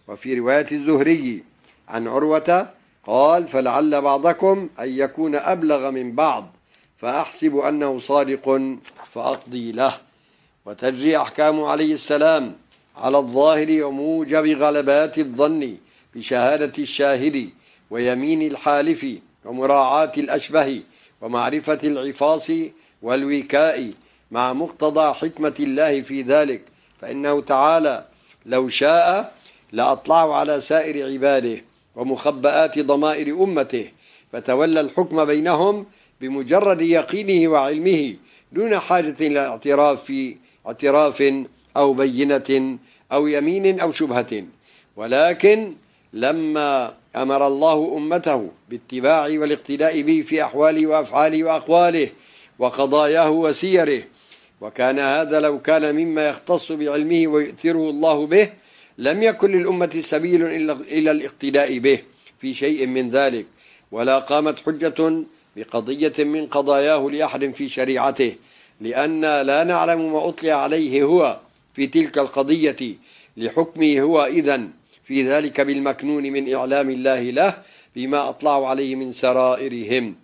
وفي رواية الزهري عن عروة قال فلعل بعضكم أن يكون أبلغ من بعض فأحسب أنه صادق فأقضي له وتجري أحكام عليه السلام على الظاهر وموجب غلبات الظن بشهادة الشاهد ويمين الحالف ومراعاة الأشبه ومعرفة العفاص والوكاء مع مقتضى حكمة الله في ذلك فإنه تعالى لو شاء لأطلعوا على سائر عباده ومخبآت ضمائر أمته فتولى الحكم بينهم بمجرد يقينه وعلمه دون حاجة إلى اعتراف اعتراف أو بينة أو يمين أو شبهة ولكن لما أمر الله أمته باتباع والاقتداء به في أحواله وأفعاله وأقواله وقضاياه وسيره وكان هذا لو كان مما يختص بعلمه ويؤثره الله به لم يكن للأمة سبيل إلى الاقتداء به في شيء من ذلك ولا قامت حجة بقضية من قضاياه لأحد في شريعته لأن لا نعلم ما أطلع عليه هو في تلك القضية لحكمه هو إذا في ذلك بالمكنون من إعلام الله له بما أطلعوا عليه من سرائرهم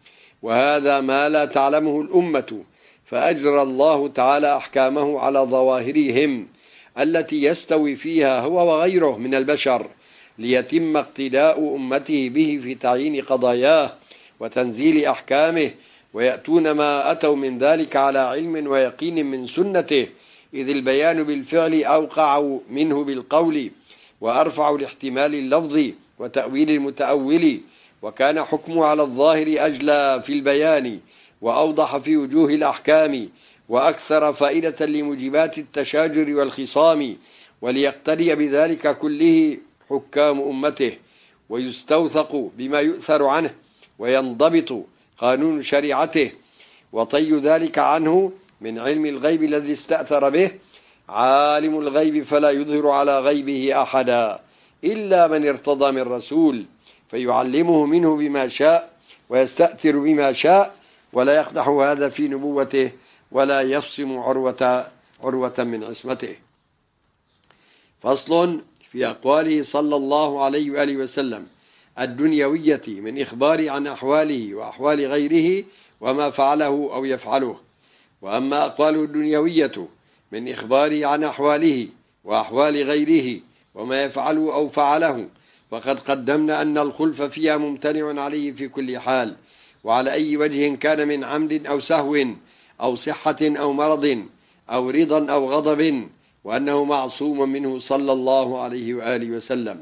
وهذا ما لا تعلمه الأمة فأجرى الله تعالى أحكامه على ظواهرهم التي يستوي فيها هو وغيره من البشر ليتم اقتداء أمته به في تعيين قضاياه وتنزيل أحكامه ويأتون ما أتوا من ذلك على علم ويقين من سنته إذ البيان بالفعل أوقع منه بالقول وأرفع لاحتمال اللفظ وتأويل المتأول وكان حكمه على الظاهر أجلى في البيان وأوضح في وجوه الأحكام وأكثر فائدة لموجبات التشاجر والخصام وليقتدي بذلك كله حكام أمته ويستوثق بما يؤثر عنه وينضبط قانون شريعته وطي ذلك عنه من علم الغيب الذي استأثر به عالم الغيب فلا يظهر على غيبه أحدا إلا من ارتضى من رسول فيعلمه منه بما شاء ويستأثر بما شاء ولا يقدح هذا في نبوته ولا يفصم عروة عروة من عصمته فصل في أقواله صلى الله عليه وآله وسلم الدنيوية من إخبار عن أحواله وأحوال غيره وما فعله أو يفعله وأما أقواله الدنيوية من إخبار عن أحواله وأحوال غيره وما يفعل أو فعله فقد قدمنا أن الخلف فيها ممتنع عليه في كل حال وعلى أي وجه كان من عمد أو سهو أو صحة أو مرض أو رضا أو غضب وأنه معصوم منه صلى الله عليه وآله وسلم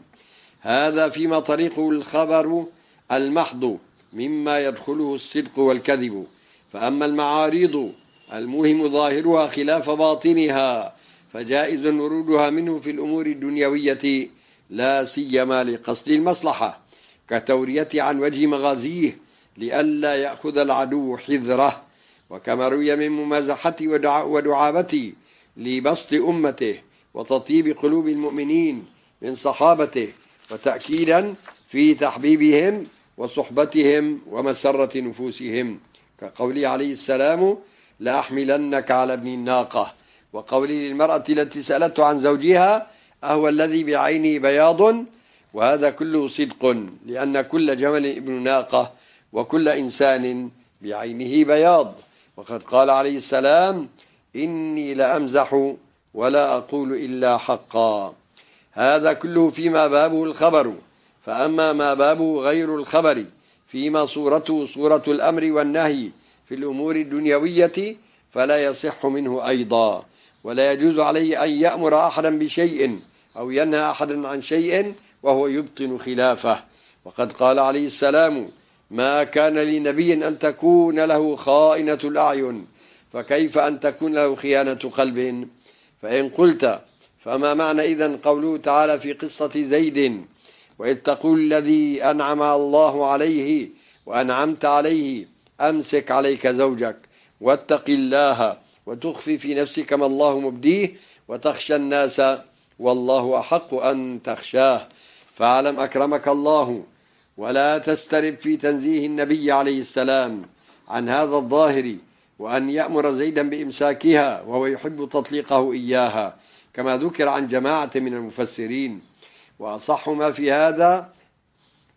هذا فيما طريقه الخبر المحض مما يدخله الصدق والكذب فأما المعارض المهم ظاهرها خلاف باطنها فجائز ورودها منه في الأمور الدنيوية لا سيما لقصد المصلحة كتورية عن وجه مغازيه لئلا يأخذ العدو حذره وكما روي من ممازحة ودعابة لبسط أمته وتطيب قلوب المؤمنين من صحابته وتأكيدا في تحبيبهم وصحبتهم ومسرة نفوسهم كقوله عليه السلام لأحملنك على ابن الناقة وقوله للمرأة التي سألته عن زوجها أهو الذي بعيني بياض وهذا كله صدق لأن كل جمل ابن ناقة وكل إنسان بعينه بياض وقد قال عليه السلام إني لأمزح ولا أقول إلا حقا هذا كله فيما بابه الخبر فأما ما بابه غير الخبر فيما صورته صورة الأمر والنهي في الأمور الدنيوية فلا يصح منه أيضا ولا يجوز عليه أن يأمر أحدا بشيء أو ينهى أحدا عن شيء وهو يبطن خلافه وقد قال عليه السلام ما كان لنبي أن تكون له خائنة الأعين فكيف أن تكون له خيانة قلب فإن قلت فما معنى إذا قوله تعالى في قصة زيد وإذ تقول الذي أنعم الله عليه وأنعمت عليه أمسك عليك زوجك واتق الله وتخفي في نفسك ما الله مبديه وتخشى الناس والله أحق أن تخشاه فاعلم أكرمك الله ولا تسترب في تنزيه النبي عليه السلام عن هذا الظاهر وأن يأمر زيدا بإمساكها وهو يحب تطليقه إياها كما ذكر عن جماعة من المفسرين وأصح ما في هذا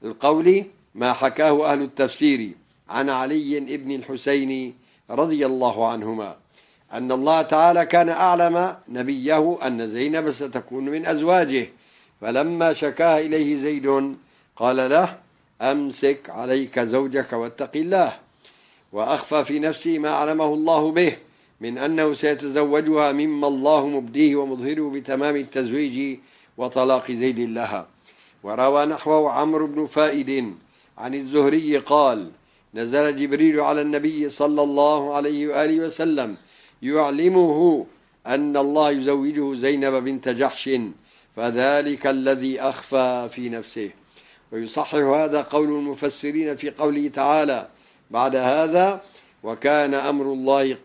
القول ما حكاه أهل التفسير عن علي بن الحسين رضي الله عنهما أن الله تعالى كان أعلم نبيه أن زينب ستكون من أزواجه فلما شكاه إليه زيد قال له أمسك عليك زوجك واتق الله وأخفى في نفسه ما علمه الله به من أنه سيتزوجها مما الله مبديه ومظهره بتمام التزويج وطلاق زيد لها وروى نحوه عمرو بن فائد عن الزهري قال نزل جبريل على النبي صلى الله عليه وآله وسلم يعلمه أن الله يزوجه زينب بنت جحش فذلك الذي أخفى في نفسه ويصحح هذا قول المفسرين في قوله تعالى بعد هذا وكان أمر الله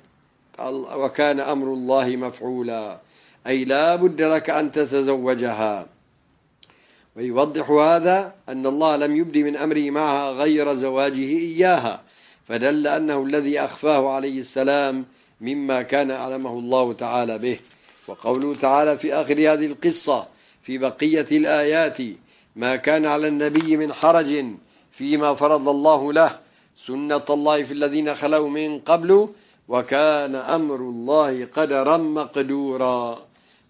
وكان أمر الله مفعولا أي لا بد لك أن تتزوجها ويوضح هذا أن الله لم يبدي من أمره معها غير زواجه إياها فدل أنه الذي أخفاه عليه السلام مما كان علمه الله تعالى به وقوله تعالى في آخر هذه القصة في بقية الآيات ما كان على النبي من حرج فيما فرض الله له سنة الله في الذين خلوا من قبل وكان أمر الله قدرا مقدورا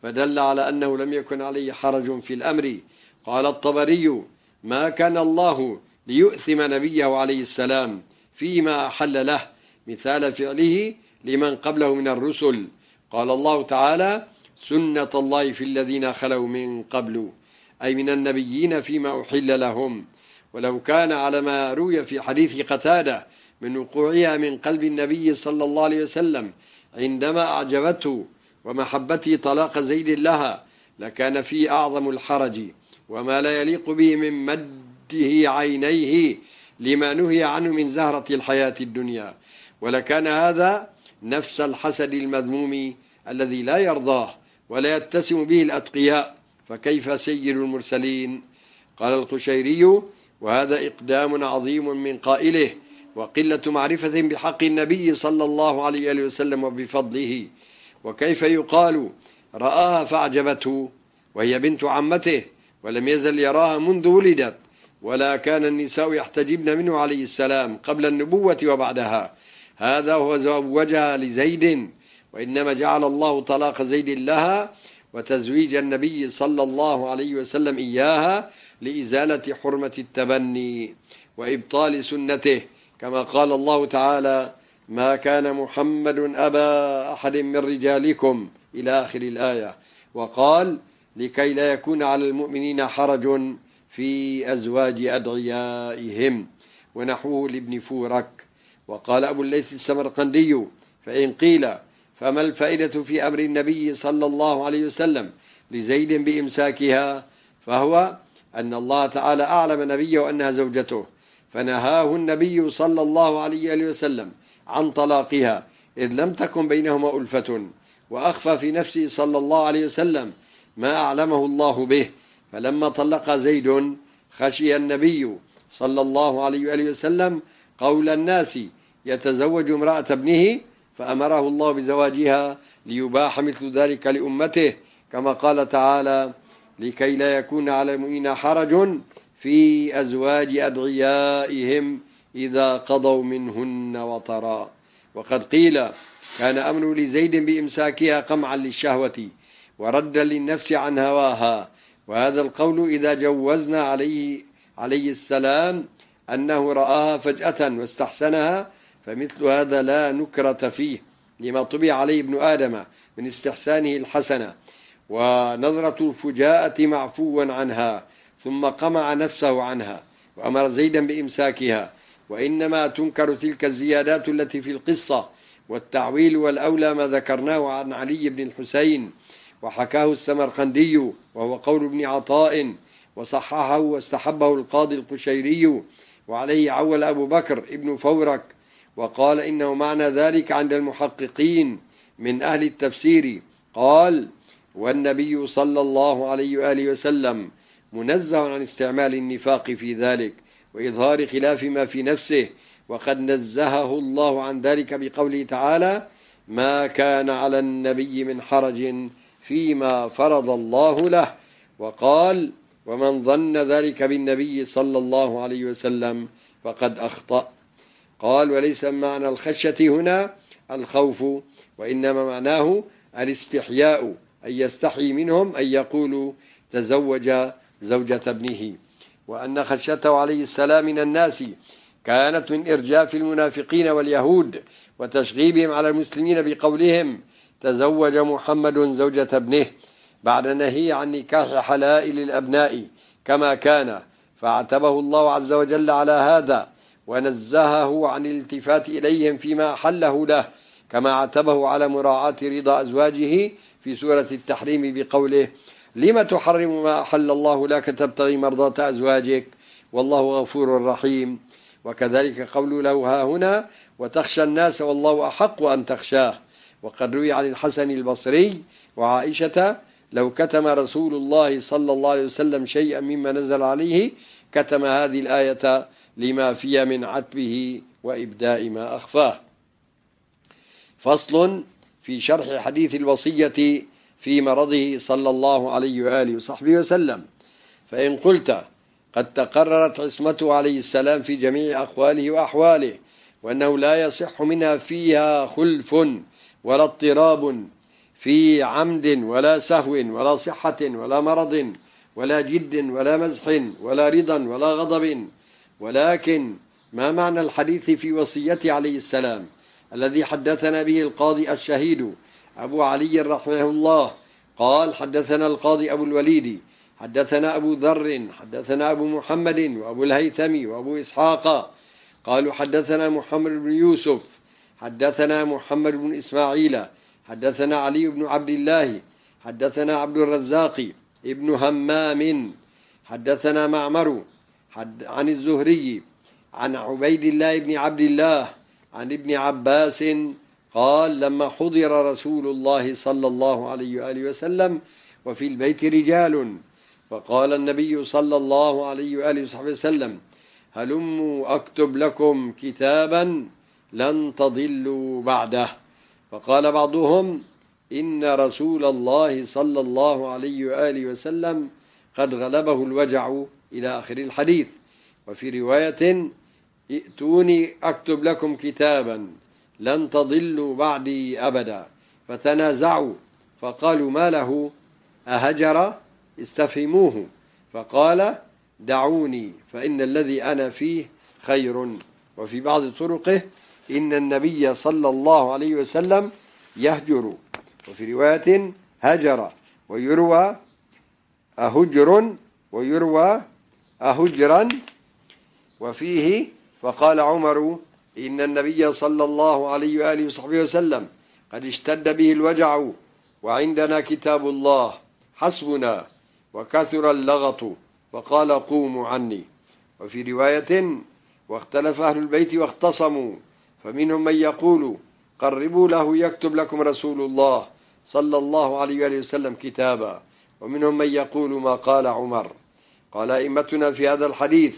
فدل على أنه لم يكن عليه حرج في الأمر قال الطبري ما كان الله ليؤثم نبيه عليه السلام فيما أحل له مثال فعله لمن قبله من الرسل قال الله تعالى سنة الله في الذين خلوا من قبل أي من النبيين فيما أحل لهم ولو كان على ما روي في حديث قتادة من وقوعها من قلب النبي صلى الله عليه وسلم عندما أعجبته ومحبته طلاق زيد لها لكان فيه أعظم الحرج وما لا يليق به من مده عينيه لما نهي عنه من زهرة الحياة الدنيا ولكان هذا نفس الحسد المذموم الذي لا يرضاه ولا يتسم به الأتقياء فكيف سيد المرسلين قال القشيري وهذا إقدام عظيم من قائله وقلة معرفة بحق النبي صلى الله عليه وسلم وبفضله وكيف يقال رآها فأعجبته وهي بنت عمته ولم يزل يراها منذ ولدت ولا كان النساء يحتجبن منه عليه السلام قبل النبوة وبعدها هذا هو زوجها لزيد وإنما جعل الله طلاق زيد لها وتزويج النبي صلى الله عليه وسلم إياها لإزالة حرمة التبني وإبطال سنته كما قال الله تعالى ما كان محمد أبا أحد من رجالكم إلى آخر الآية وقال لكي لا يكون على المؤمنين حرج في أزواج أدعيائهم ونحوه لابن فورك وقال أبو الليث السمرقندي فإن قيل فما الفائدة في أمر النبي صلى الله عليه وسلم لزيد بإمساكها فهو أن الله تعالى أعلم نبيه أنها زوجته فنهاه النبي صلى الله عليه وسلم عن طلاقها إذ لم تكن بينهما ألفة وأخفى في نفسه صلى الله عليه وسلم ما أعلمه الله به فلما طلق زيد خشي النبي صلى الله عليه وسلم قول الناس يتزوج امرأة ابنه فأمره الله بزواجها ليباح مثل ذلك لأمته كما قال تعالى لكي لا يكون على المؤمنين حرج في أزواج أدعيائهم إذا قضوا منهن وطرا وقد قيل كان أمر لزيد بإمساكها قمعا للشهوة وردا للنفس عن هواها وهذا القول إذا جوزنا عليه عليه السلام أنه رآها فجأة واستحسنها فمثل هذا لا نكرة فيه لما طبع عليه ابن آدم من استحسانه الحسنة ونظرة الفجاءة معفوا عنها ثم قمع نفسه عنها وأمر زيدا بإمساكها وإنما تنكر تلك الزيادات التي في القصة والتعويل والأولى ما ذكرناه عن علي بن الحسين وحكاه السمرقندي وهو قول ابن عطاء وصححه واستحبه القاضي القشيري وعليه عول أبو بكر ابن فورك وقال إنه معنى ذلك عند المحققين من أهل التفسير قال والنبي صلى الله عليه وآله وسلم منزه عن استعمال النفاق في ذلك وإظهار خلاف ما في نفسه وقد نزهه الله عن ذلك بقوله تعالى ما كان على النبي من حرج فيما فرض الله له وقال ومن ظن ذلك بالنبي صلى الله عليه وسلم فقد أخطأ قال وليس معنى الخشية هنا الخوف وإنما معناه الاستحياء أن يستحي منهم أن يقولوا تزوج زوجة ابنه وأن خشيته عليه السلام من الناس كانت من إرجاف المنافقين واليهود وتشغيبهم على المسلمين بقولهم تزوج محمد زوجة ابنه بعد نهي عن نكاح حلائل الأبناء كما كان فاعتبه الله عز وجل على هذا ونزهه عن الالتفات إليهم فيما حله له كما عتبه على مراعاة رضا أزواجه في سورة التحريم بقوله لما تحرم ما أحل الله لك تبتغي مرضاة أزواجك والله غفور رحيم وكذلك قول له ها هنا وتخشى الناس والله أحق أن تخشاه وقد روي عن الحسن البصري وعائشة لو كتم رسول الله صلى الله عليه وسلم شيئا مما نزل عليه كتم هذه الآية لما فيها من عتبه وإبداء ما أخفاه فصل في شرح حديث الوصية في مرضه صلى الله عليه وآله وصحبه وسلم فإن قلت قد تقررت عصمته عليه السلام في جميع أقواله وأحواله وأنه لا يصح منها فيها خلف ولا اضطراب في عمد ولا سهو ولا صحة ولا مرض ولا جد ولا مزح ولا رضا ولا غضب ولكن ما معنى الحديث في وصيته عليه السلام الذي حدثنا به القاضي الشهيد أبو علي رحمه الله قال حدثنا القاضي أبو الوليد حدثنا أبو ذر حدثنا أبو محمد وأبو الهيثم وأبو إسحاق قالوا حدثنا محمد بن يوسف حدثنا محمد بن إسماعيل حدثنا علي بن عبد الله حدثنا عبد الرزاق ابن همام حدثنا معمر حد عن الزهري عن عبيد الله بن عبد الله عن ابن عباس قال لما حضر رسول الله صلى الله عليه وآله وسلم وفي البيت رجال فقال النبي صلى الله عليه وآله وصحبه وسلم هلموا أكتب لكم كتابا لن تضلوا بعده فقال بعضهم إن رسول الله صلى الله عليه وآله وسلم قد غلبه الوجع إلى آخر الحديث وفي رواية ائتوني أكتب لكم كتابا لن تضلوا بعدي أبدا فتنازعوا فقالوا ما له أهجر استفهموه فقال دعوني فإن الذي أنا فيه خير وفي بعض طرقه إن النبي صلى الله عليه وسلم يهجر وفي رواية هجر ويروى أهجر ويروى أهجرا وفيه فقال عمر إن النبي صلى الله عليه وآله وصحبه وسلم قد اشتد به الوجع وعندنا كتاب الله حسبنا وكثر اللغط وقال قوموا عني وفي رواية واختلف أهل البيت واختصموا فمنهم من يقول قربوا له يكتب لكم رسول الله صلى الله عليه وآله وسلم كتابا ومنهم من يقول ما قال عمر قال أئمتنا في هذا الحديث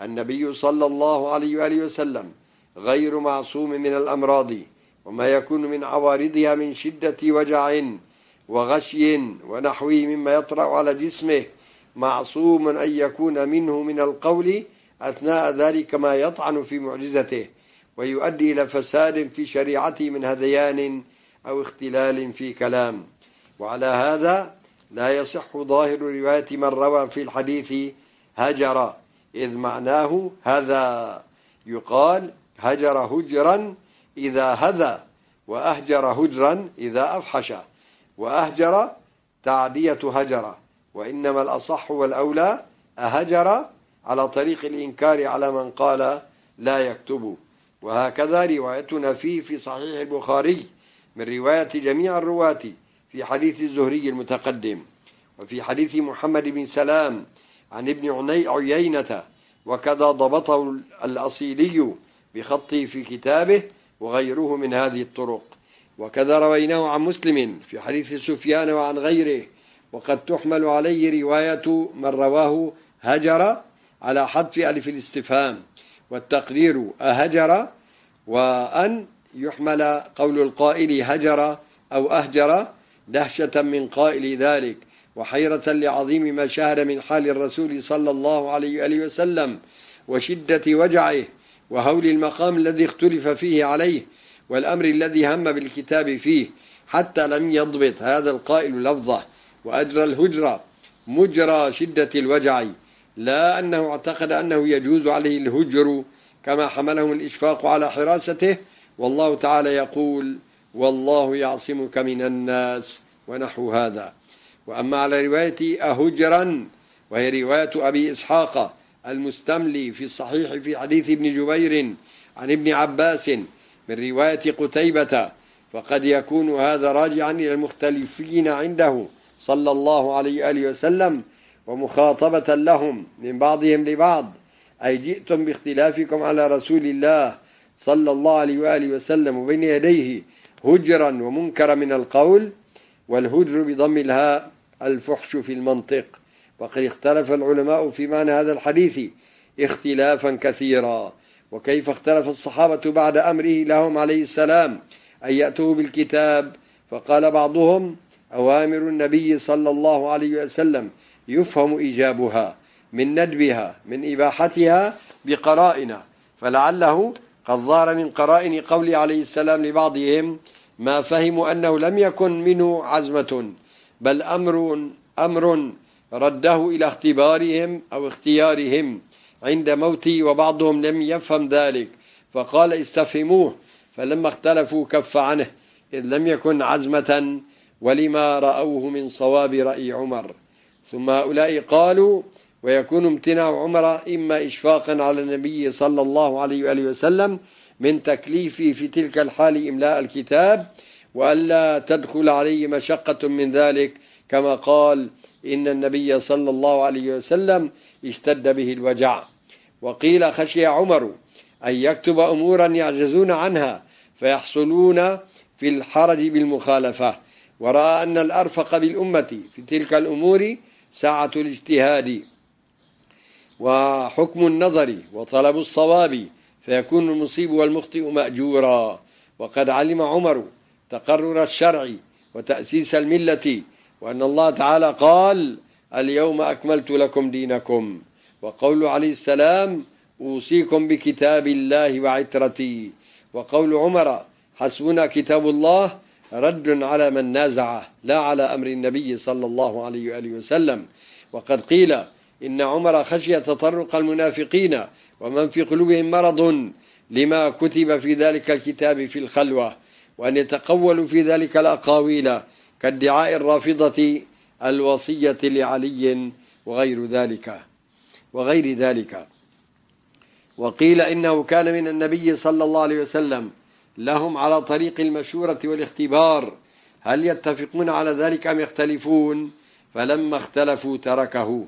النبي صلى الله عليه وآله وسلم غير معصوم من الأمراض وما يكون من عوارضها من شدة وجع وغشي ونحوه مما يطرأ على جسمه معصوم أن يكون منه من القول أثناء ذلك ما يطعن في معجزته ويؤدي إلى فساد في شريعته من هذيان أو اختلال في كلام وعلى هذا لا يصح ظاهر رواية من روى في الحديث هجر إذ معناه هذا يقال هجر هجرا إذا هذى وأهجر هجرا إذا أفحش وأهجر تعدية هجر وإنما الأصح والأولى أهجر على طريق الإنكار على من قال لا يكتب وهكذا روايتنا فيه في صحيح البخاري من رواية جميع الرواة في حديث الزهري المتقدم وفي حديث محمد بن سلام عن ابن عيينة وكذا ضبطه الأصيلي بخطه في كتابه وغيره من هذه الطرق وكذا رويناه عن مسلم في حديث سفيان وعن غيره وقد تحمل عليه رواية من رواه هجر على حذف ألف الاستفهام والتقرير أهجر وأن يحمل قول القائل هجر أو أهجر دهشة من قائل ذلك وحيرة لعظيم ما شهد من حال الرسول صلى الله عليه وآله وسلم وشدة وجعه وهول المقام الذي اختلف فيه عليه والأمر الذي هم بالكتاب فيه حتى لم يضبط هذا القائل لفظه وأجرى الهجرة مجرى شدة الوجع لا أنه اعتقد أنه يجوز عليه الهجر كما حملهم الإشفاق على حراسته والله تعالى يقول والله يعصمك من الناس ونحو هذا وأما على رواية أهجرا وهي رواية أبي إسحاق المستملي في الصحيح في حديث ابن جبير عن ابن عباس من رواية قتيبة فقد يكون هذا راجعا إلى المختلفين عنده صلى الله عليه وآله وسلم ومخاطبة لهم من بعضهم لبعض أي جئتم باختلافكم على رسول الله صلى الله عليه وآله وسلم وبين يديه هجرا ومنكر من القول والهجر بضم الهاء الفحش في المنطق وقد اختلف العلماء في معنى هذا الحديث اختلافا كثيرا وكيف اختلف الصحابة بعد أمره لهم عليه السلام أن يأتوا بالكتاب فقال بعضهم أوامر النبي صلى الله عليه وسلم يفهم إيجابها من ندبها من إباحتها بقرائنا فلعله قد ظهر من قرائن قول عليه السلام لبعضهم ما فهموا أنه لم يكن منه عزمة بل أمر أمر رده إلى اختبارهم أو اختيارهم عند موتي وبعضهم لم يفهم ذلك فقال استفهموه فلما اختلفوا كف عنه إذ لم يكن عزمة ولما رأوه من صواب رأي عمر ثم هؤلاء قالوا ويكون امتناع عمر إما إشفاقا على النبي صلى الله عليه وآله وسلم من تكليفي في تلك الحال إملاء الكتاب وألا تدخل عليه مشقة من ذلك كما قال إن النبي صلى الله عليه وسلم اشتد به الوجع وقيل خشي عمر أن يكتب أمورا يعجزون عنها فيحصلون في الحرج بالمخالفة ورأى أن الأرفق بالأمة في تلك الأمور ساعة الاجتهاد وحكم النظر وطلب الصواب فيكون المصيب والمخطئ مأجورا وقد علم عمر تقرر الشرع وتأسيس الملة وأن الله تعالى قال اليوم أكملت لكم دينكم وقول عليه السلام أوصيكم بكتاب الله وعترتي وقول عمر حسبنا كتاب الله رد على من نازعه لا على أمر النبي صلى الله عليه وآله وسلم وقد قيل إن عمر خشي تطرق المنافقين ومن في قلوبهم مرض لما كتب في ذلك الكتاب في الخلوة وأن يتقولوا في ذلك الأقاويل كادعاء الرافضة الوصية لعلي وغير ذلك وغير ذلك وقيل إنه كان من النبي صلى الله عليه وسلم لهم على طريق المشورة والاختبار هل يتفقون على ذلك أم يختلفون فلما اختلفوا تركه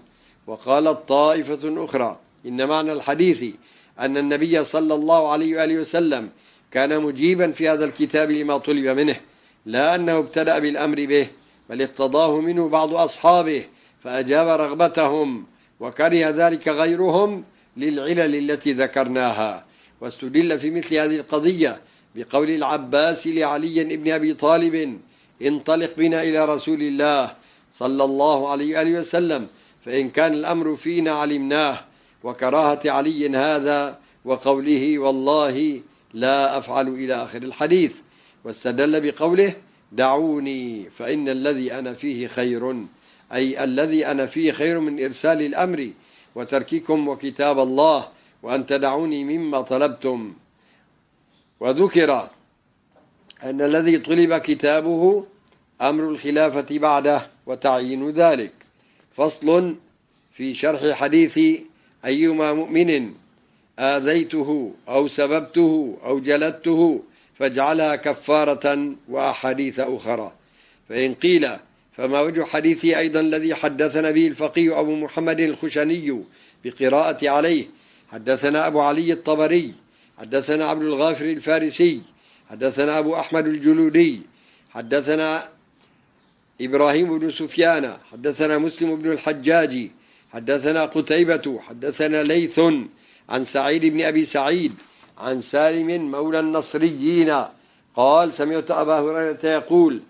وقالت طائفة أخرى إن معنى الحديث أن النبي صلى الله عليه وآله وسلم كان مجيبا في هذا الكتاب لما طلب منه لا أنه ابتدأ بالأمر به بل اقتضاه منه بعض أصحابه فأجاب رغبتهم وكره ذلك غيرهم للعلل التي ذكرناها واستدل في مثل هذه القضية بقول العباس لعلي بن أبي طالب انطلق بنا إلى رسول الله صلى الله عليه وآله وسلم فإن كان الأمر فينا علمناه وكراهة علي هذا وقوله والله لا أفعل إلى آخر الحديث واستدل بقوله دعوني فإن الذي أنا فيه خير أي الذي أنا فيه خير من إرسال الأمر وترككم وكتاب الله وأن تدعوني مما طلبتم وذكر أن الذي طلب كتابه أمر الخلافة بعده وتعيين ذلك فصل في شرح حديث أيما مؤمن آذيته أو سببته أو جلدته فاجعلها كفارة وأحاديث أخرى فإن قيل فما وجه حديثي أيضا الذي حدثنا به الفقيه أبو محمد الخشني بقراءة عليه حدثنا أبو علي الطبري حدثنا عبد الغافر الفارسي حدثنا أبو أحمد الجلودي حدثنا إبراهيم بن سفيان حدثنا مسلم بن الحجاج حدثنا قتيبة حدثنا ليث عن سعيد بن أبي سعيد عن سالم مولى النصريين قال سمعت أبا هريرة يقول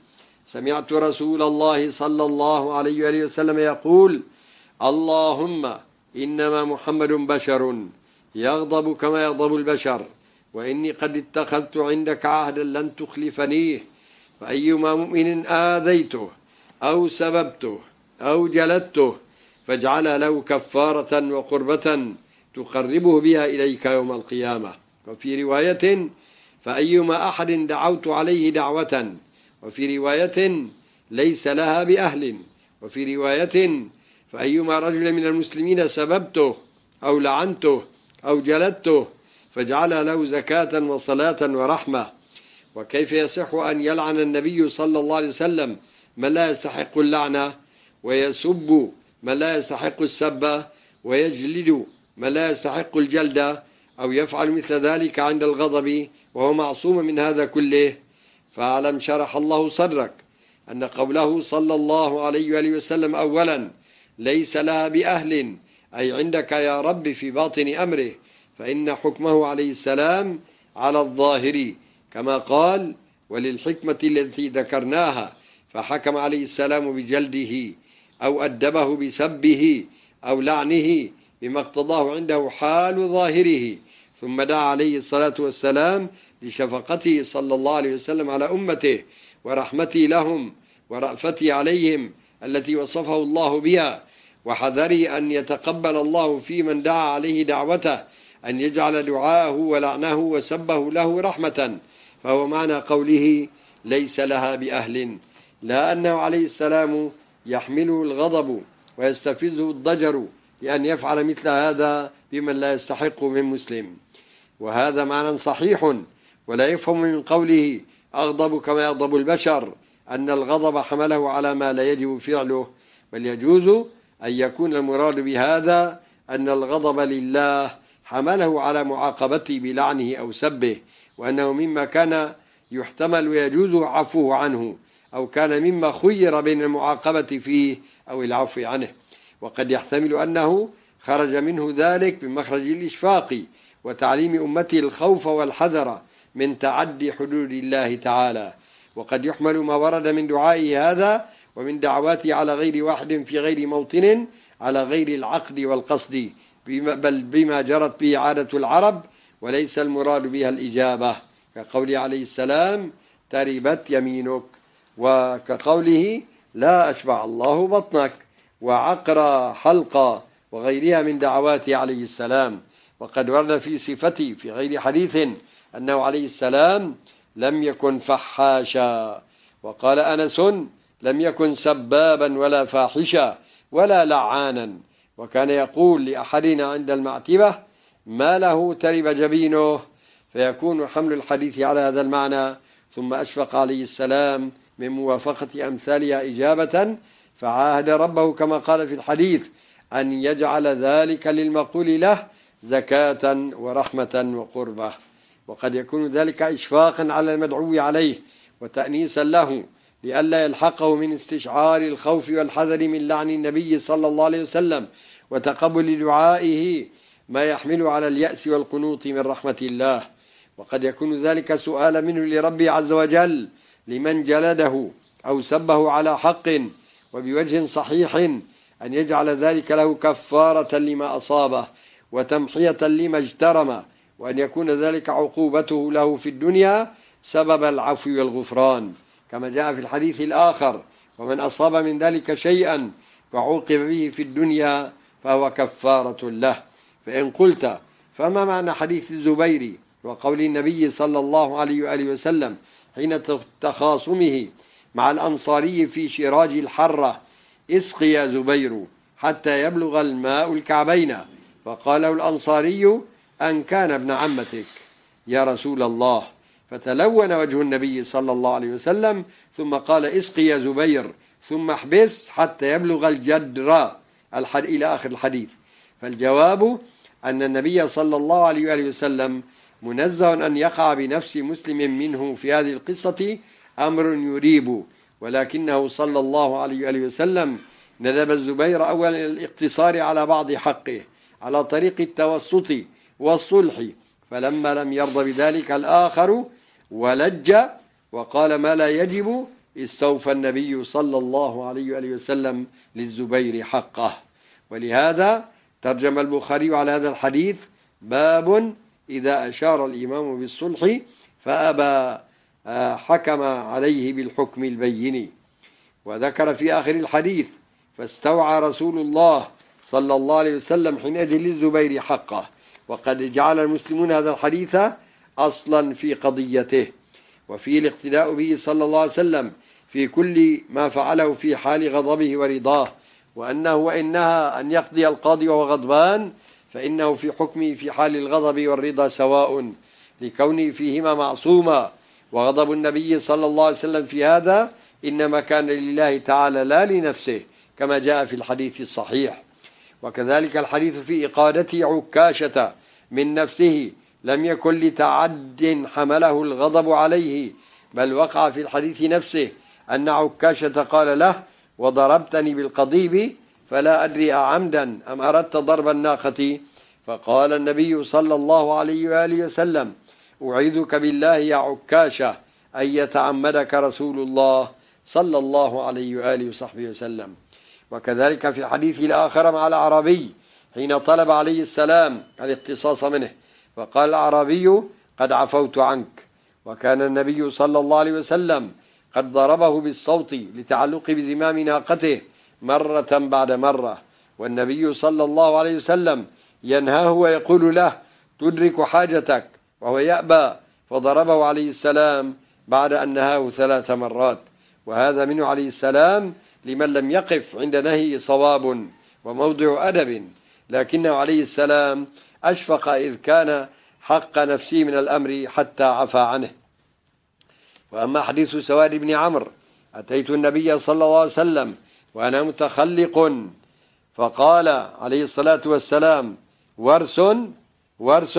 سمعت رسول الله صلى الله عليه وآله وسلم يقول اللهم إنما محمد بشر يغضب كما يغضب البشر وإني قد اتخذت عندك عهدا لن تخلفنيه فأيما مؤمن آذيته أو سببته أو جلدته فاجعل له كفارة وقربة تقربه بها إليك يوم القيامة وفي رواية فأيما أحد دعوت عليه دعوة وفي رواية ليس لها بأهل وفي رواية فأيما رجل من المسلمين سببته أو لعنته أو جلدته فجعل له زكاة وصلاة ورحمة وكيف يصح أن يلعن النبي صلى الله عليه وسلم من لا يستحق اللعنة ويسب من لا يستحق السب ويجلد من لا يستحق الجلدة أو يفعل مثل ذلك عند الغضب وهو معصوم من هذا كله فاعلم شرح الله صدرك أن قوله صلى الله عليه وآله وسلم أولا ليس لها بأهل أي عندك يا رب في باطن أمره فإن حكمه عليه السلام على الظاهر كما قال وللحكمة التي ذكرناها فحكم عليه السلام بجلده أو أدبه بسبه أو لعنه بما اقتضاه عنده حال ظاهره ثم دعا عليه الصلاة والسلام لشفقته صلى الله عليه وسلم على أمته ورحمتي لهم ورأفتي عليهم التي وصفه الله بها وحذري أن يتقبل الله في من دعا عليه دعوته أن يجعل دعاءه ولعنه وسبه له رحمة فهو معنى قوله ليس لها بأهل لا أنه عليه السلام يحمله الغضب ويستفزه الضجر لأن يفعل مثل هذا بمن لا يستحق من مسلم وهذا معنى صحيح ولا يفهم من قوله أغضب كما يغضب البشر أن الغضب حمله على ما لا يجب فعله بل يجوز أن يكون المراد بهذا أن الغضب لله حمله على معاقبته بلعنه أو سبه وأنه مما كان يحتمل ويجوز عفوه عنه أو كان مما خير بين المعاقبة فيه أو العفو عنه وقد يحتمل أنه خرج منه ذلك بمخرج الإشفاق وتعليم أمته الخوف والحذر من تعدي حدود الله تعالى وقد يحمل ما ورد من دعائه هذا ومن دعواته على غير واحد في غير موطن على غير العقد والقصد بل بما جرت به عادة العرب وليس المراد بها الإجابة كقول عليه السلام تربت يمينك وكقوله لا أشبع الله بطنك وعقر حلقة وغيرها من دعواته عليه السلام وقد ورد في صفته في غير حديث أنه عليه السلام لم يكن فحاشا وقال أنس لم يكن سبابا ولا فاحشا ولا لعانا وكان يقول لأحدنا عند المعتبة ما له ترب جبينه فيكون حمل الحديث على هذا المعنى ثم أشفق عليه السلام من موافقة أمثالها إجابة فعاهد ربه كما قال في الحديث أن يجعل ذلك للمقول له زكاة ورحمة وقربة وقد يكون ذلك إشفاقا على المدعو عليه وتأنيسا له لئلا يلحقه من استشعار الخوف والحذر من لعن النبي صلى الله عليه وسلم وتقبل دعائه ما يحمل على اليأس والقنوط من رحمة الله وقد يكون ذلك سؤالا منه لربه عز وجل لمن جلده أو سبه على حق وبوجه صحيح أن يجعل ذلك له كفارة لما أصابه وتمحية لما اجترم وأن يكون ذلك عقوبته له في الدنيا سبب العفو والغفران كما جاء في الحديث الآخر ومن أصاب من ذلك شيئا فعوقب به في الدنيا فهو كفارة له فإن قلت فما معنى حديث الزبير وقول النبي صلى الله عليه وآله وسلم حين تخاصمه مع الأنصاري في شراج الحرة اسقي يا زبير حتى يبلغ الماء الكعبين فقال الأنصاري أن كان ابن عمتك يا رسول الله فتلون وجه النبي صلى الله عليه وسلم ثم قال اسقي يا زبير ثم احبس حتى يبلغ الجدر إلى آخر الحديث فالجواب أن النبي صلى الله عليه وآله وسلم منزه أن يقع بنفس مسلم منه في هذه القصة أمر يريب ولكنه صلى الله عليه وآله وسلم ندب الزبير أولا الاقتصار على بعض حقه على طريق التوسط والصلح فلما لم يرضى بذلك الآخر ولج وقال ما لا يجب استوفى النبي صلى الله عليه وآله وسلم للزبير حقه ولهذا ترجم البخاري على هذا الحديث باب إذا أشار الإمام بالصلح فأبى آه، حكم عليه بالحكم البين وذكر في آخر الحديث فاستوعى رسول الله صلى الله عليه وسلم حينئذ للزبير حقه وقد جعل المسلمون هذا الحديث أصلا في قضيته وفيه الاقتداء به صلى الله عليه وسلم في كل ما فعله في حال غضبه ورضاه وأنه وإن نهى أن يقضي القاضي وهو غضبان فإنه في حكمه في حال الغضب والرضا سواء لكونه فيهما معصوما وغضب النبي صلى الله عليه وسلم في هذا إنما كان لله تعالى لا لنفسه كما جاء في الحديث الصحيح وكذلك الحديث في إقادة عكاشة من نفسه لم يكن لتعد حمله الغضب عليه بل وقع في الحديث نفسه أن عكاشة قال له وضربتني بالقضيب فلا أدري أعمدا أم أردت ضرب الناقة فقال النبي صلى الله عليه وآله وسلم أعيذك بالله يا عكاشة أن يتعمدك رسول الله صلى الله عليه وآله وصحبه وسلم وكذلك في حديث الآخر مع الأعرابي حين طلب عليه السلام الاقتصاص منه وقال الأعرابي قد عفوت عنك وكان النبي صلى الله عليه وسلم قد ضربه بالصوت لتعلق بزمام ناقته مرة بعد مرة والنبي صلى الله عليه وسلم ينهاه ويقول له تدرك حاجتك وهو يأبى فضربه عليه السلام بعد أن نهاه ثلاث مرات وهذا منه عليه السلام لمن لم يقف عند نهي صواب وموضع أدب لكنه عليه السلام أشفق إذ كان حق نفسه من الأمر حتى عفى عنه وأما حديث سواد بن عمرو أتيت النبي صلى الله عليه وسلم وأنا متخلق فقال عليه الصلاة والسلام ورس ورس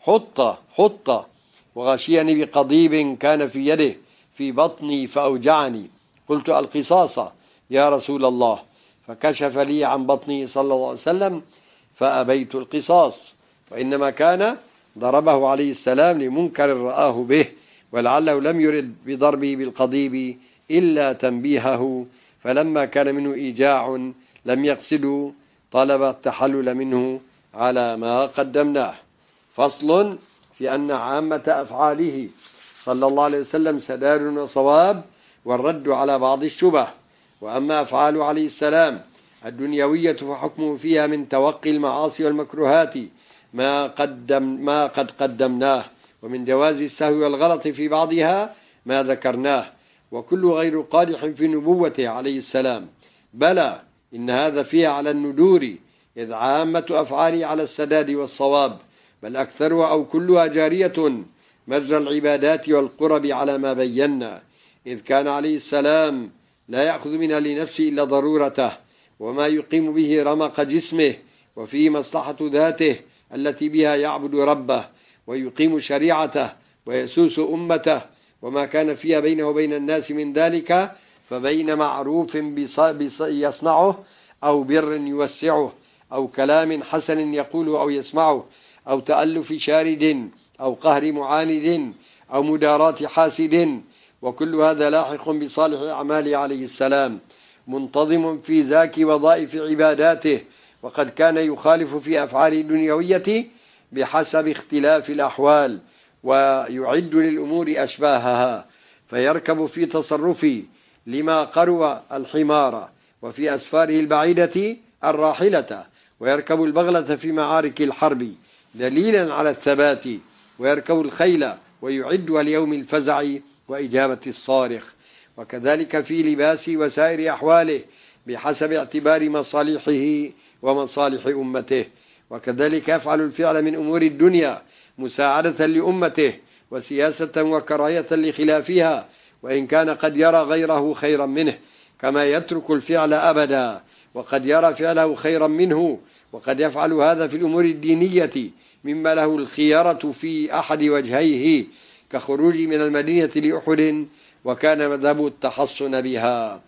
حطة حطة وغشيني بقضيب كان في يده في بطني فأوجعني قلت القصاصة يا رسول الله فكشف لي عن بطنه صلى الله عليه وسلم فأبيت القصاص وإنما كان ضربه عليه السلام لمنكر رآه به ولعله لم يرد بضربه بالقضيب إلا تنبيهه فلما كان منه إيجاع لم يقصد طلب التحلل منه على ما قدمناه فصل في أن عامة أفعاله صلى الله عليه وسلم سدار وصواب والرد على بعض الشبه وأما أفعال عليه السلام الدنيوية فحكمه فيها من توقي المعاصي والمكروهات ما, قدم ما قد قدمناه ومن جواز السهو والغلط في بعضها ما ذكرناه وكل غير قادح في نبوته عليه السلام بلى إن هذا فيه على الندور إذ عامة أفعاله على السداد والصواب بل أكثرها أو كلها جارية مجرى العبادات والقرب على ما بينا إذ كان عليه السلام لا يأخذ منها لنفسه إلا ضرورته وما يقيم به رمق جسمه وفيه مصلحة ذاته التي بها يعبد ربه ويقيم شريعته ويسوس أمته وما كان فيها بينه وبين الناس من ذلك فبين معروف يصنعه أو بر يوسعه أو كلام حسن يقوله أو يسمعه أو تألف شارد أو قهر معاند أو مداراة حاسد وكل هذا لاحق بصالح أعماله عليه السلام منتظم في ذاك وظائف عباداته وقد كان يخالف في أفعاله الدنيوية بحسب اختلاف الأحوال ويعد للأمور أشباهها فيركب في تصرفه لما قروى الحمار وفي أسفاره البعيدة الراحلة ويركب البغلة في معارك الحرب دليلا على الثبات ويركب الخيل ويعد ليوم الفزع وإجابة الصارخ وكذلك في لباسه وسائر أحواله بحسب اعتبار مصالحه ومصالح أمته وكذلك يفعل الفعل من أمور الدنيا مساعدة لأمته وسياسة وكراهية لخلافها وإن كان قد يرى غيره خيرا منه كما يترك الفعل أبدا وقد يرى فعله خيرا منه وقد يفعل هذا في الأمور الدينية مما له الخيارة في أحد وجهيه كخروجي من المدينة لأحد وكان مذهب التحصن بها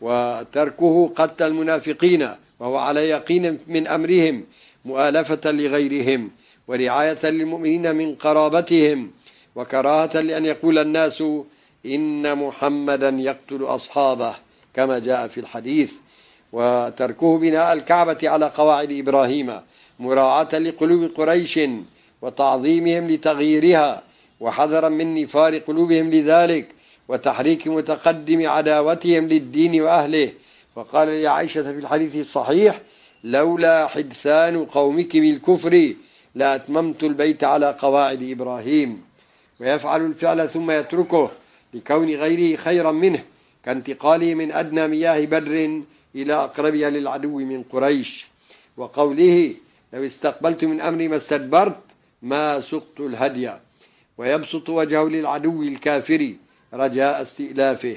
وتركه قتل المنافقين وهو على يقين من أمرهم مؤالفة لغيرهم ورعاية للمؤمنين من قرابتهم وكراهة لأن يقول الناس إن محمدا يقتل أصحابه كما جاء في الحديث وتركه بناء الكعبة على قواعد إبراهيم مراعاة لقلوب قريش وتعظيمهم لتغييرها وحذرا من نفار قلوبهم لذلك وتحريك متقدم عداوتهم للدين وأهله وقال لعائشة في الحديث الصحيح لولا حدثان قومك بالكفر لأتممت البيت على قواعد إبراهيم ويفعل الفعل ثم يتركه لكون غيره خيرا منه كانتقاله من أدنى مياه بدر إلى أقربها للعدو من قريش وقوله لو استقبلت من أمري ما استدبرت ما سقت الهدي ويبسط وجهه للعدو الكافر رجاء استئلافه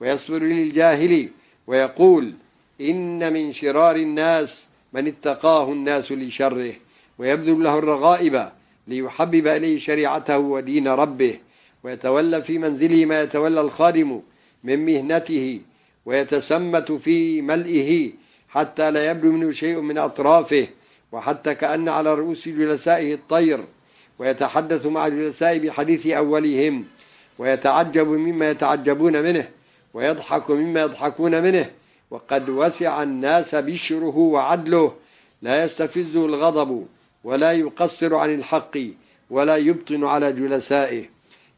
ويصبر للجاهل ويقول إن من شرار الناس من اتقاه الناس لشره ويبذل له الرغائب ليحبب إليه شريعته ودين ربه ويتولى في منزله ما يتولى الخادم من مهنته ويتسمت في ملئه حتى لا يبدو منه شيء من أطرافه وحتى كأن على رؤوس جلسائه الطير ويتحدث مع الجلساء بحديث أولهم ويتعجب مما يتعجبون منه ويضحك مما يضحكون منه وقد وسع الناس بشره وعدله لا يستفزه الغضب ولا يقصر عن الحق ولا يبطن على جلسائه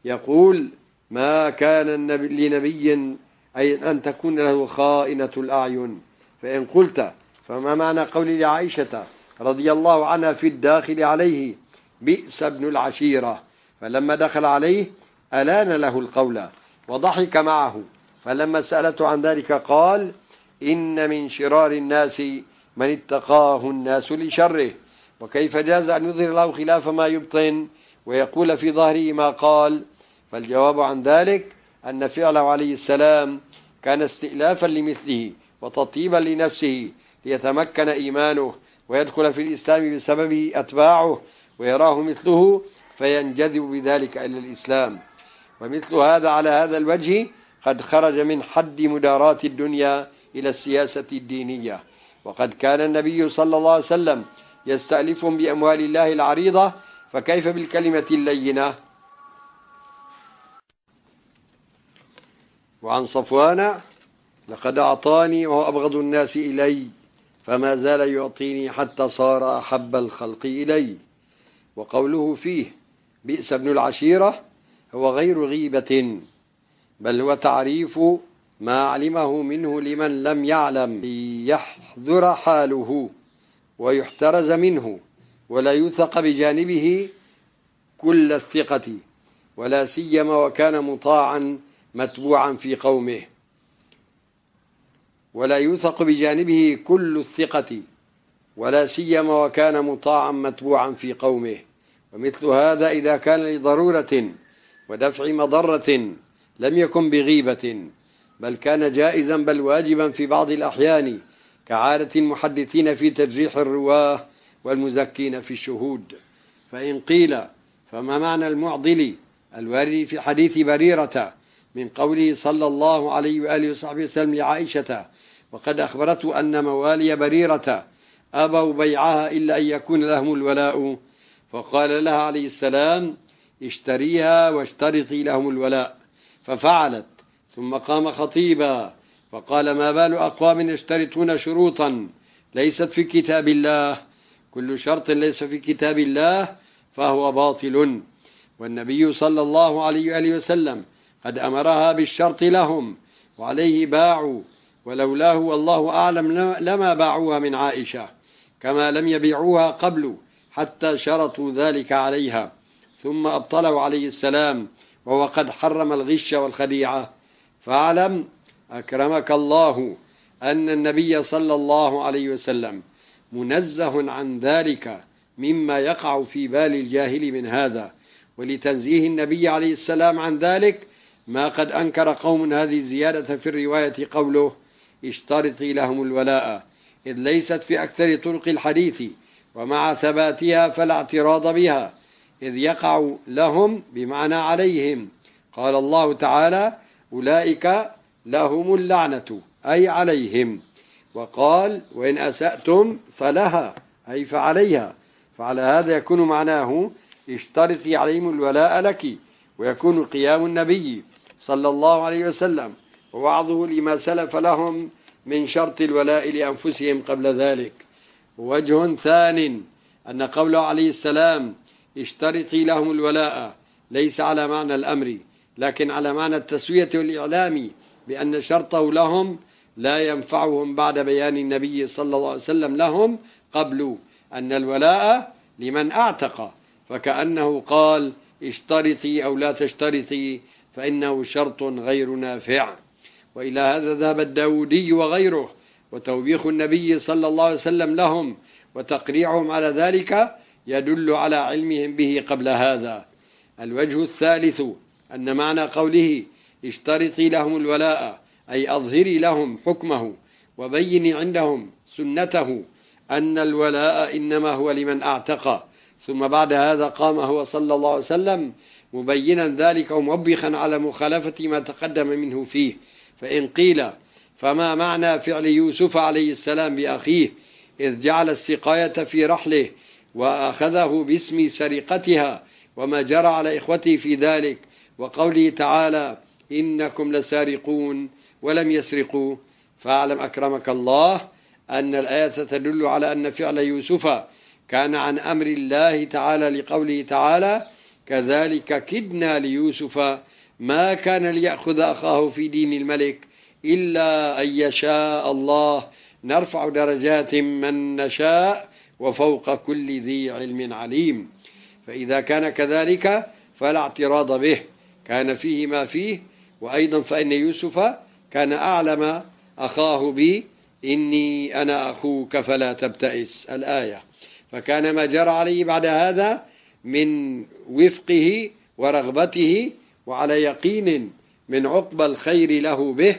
يقول ما كان النبي لنبي أي أن تكون له خائنة الأعين فإن قلت فما معنى قول لعائشة رضي الله عنها في الداخل عليه بئس ابن العشيرة فلما دخل عليه ألان له القول وضحك معه فلما سألته عن ذلك قال إن من شرار الناس من اتقاه الناس لشره وكيف جاز أن يظهر له خلاف ما يبطن ويقول في ظهره ما قال فالجواب عن ذلك أن فعله عليه السلام كان استئلافا لمثله وتطيبا لنفسه ليتمكن إيمانه ويدخل في الإسلام بسببه أتباعه ويراه مثله فينجذب بذلك إلى الإسلام ومثل هذا على هذا الوجه قد خرج من حد مداراة الدنيا إلى السياسة الدينية وقد كان النبي صلى الله عليه وسلم يستألفهم بأموال الله العريضة فكيف بالكلمة اللينة وعن صفوان لقد أعطاني وهو أبغض الناس إلي فما زال يعطيني حتى صار أحب الخلق إلي وقوله فيه بئس ابن العشيرة هو غير غيبة بل هو تعريف ما علمه منه لمن لم يعلم ليحذر حاله ويحترز منه ولا يوثق بجانبه كل الثقة ولا سيما وكان مطاعا متبوعا في قومه ولا يوثق بجانبه كل الثقة ولا سيما وكان مطاعا متبوعا في قومه ومثل هذا إذا كان لضرورة ودفع مضرة لم يكن بغيبة بل كان جائزا بل واجبا في بعض الأحيان كعادة المحدثين في ترجيح الرواه والمزكين في الشهود فإن قيل فما معنى المعضل الوارد في حديث بريرة من قوله صلى الله عليه وآله وصحبه وسلم لعائشة وقد أخبرته أن موالي بريرة أبوا بيعها إلا أن يكون لهم الولاء فقال لها عليه السلام اشتريها واشترطي لهم الولاء ففعلت ثم قام خطيبا فقال ما بال أقوام يشترطون شروطا ليست في كتاب الله كل شرط ليس في كتاب الله فهو باطل والنبي صلى الله عليه وآله وسلم قد أمرها بالشرط لهم وعليه باعوا ولولاه والله أعلم لما باعوها من عائشة كما لم يبيعوها قبل حتى شرطوا ذلك عليها ثم أبطلوا عليه السلام وهو قد حرم الغش والخديعة فاعلم أكرمك الله أن النبي صلى الله عليه وسلم منزه عن ذلك مما يقع في بال الجاهل من هذا ولتنزيه النبي عليه السلام عن ذلك ما قد أنكر قوم هذه الزيادة في الرواية قوله اشترطي لهم الولاء إذ ليست في أكثر طرق الحديث ومع ثباتها فلا اعتراض بها إذ يقع لهم بمعنى عليهم قال الله تعالى أولئك لهم اللعنة أي عليهم وقال وإن أسأتم فلها أي فعليها فعلى هذا يكون معناه اشترطي عليهم الولاء لك ويكون قيام النبي صلى الله عليه وسلم ووعظه لما سلف لهم من شرط الولاء لأنفسهم قبل ذلك وجه ثان أن قول عليه السلام اشترطي لهم الولاء ليس على معنى الأمر لكن على معنى التسوية والإعلام بأن شرطه لهم لا ينفعهم بعد بيان النبي صلى الله عليه وسلم لهم قبل أن الولاء لمن أعتق فكأنه قال اشترطي أو لا تشترطي فإنه شرط غير نافع وإلى هذا ذهب الداودي وغيره وتوبيخ النبي صلى الله عليه وسلم لهم وتقريعهم على ذلك يدل على علمهم به قبل هذا الوجه الثالث أن معنى قوله اشترطي لهم الولاء أي أظهري لهم حكمه وبيني عندهم سنته أن الولاء إنما هو لمن أعتقى ثم بعد هذا قام هو صلى الله عليه وسلم مبينا ذلك وموبخا على مخالفة ما تقدم منه فيه فإن قيل فما معنى فعل يوسف عليه السلام بأخيه إذ جعل السقاية في رحله وأخذه باسم سرقتها وما جرى على إخوته في ذلك وقوله تعالى إنكم لسارقون ولم يسرقوا فاعلم أكرمك الله أن الآية تدل على أن فعل يوسف كان عن أمر الله تعالى لقوله تعالى كذلك كدنا ليوسف ما كان ليأخذ أخاه في دين الملك إلا أن يشاء الله نرفع درجات من نشاء وفوق كل ذي علم عليم فإذا كان كذلك فلا اعتراض به كان فيه ما فيه وأيضا فإن يوسف كان أعلم أخاه بي إني أنا أخوك فلا تبتئس الآية فكان ما جرى عليه بعد هذا من وفقه ورغبته وعلى يقين من عقبى الخير له به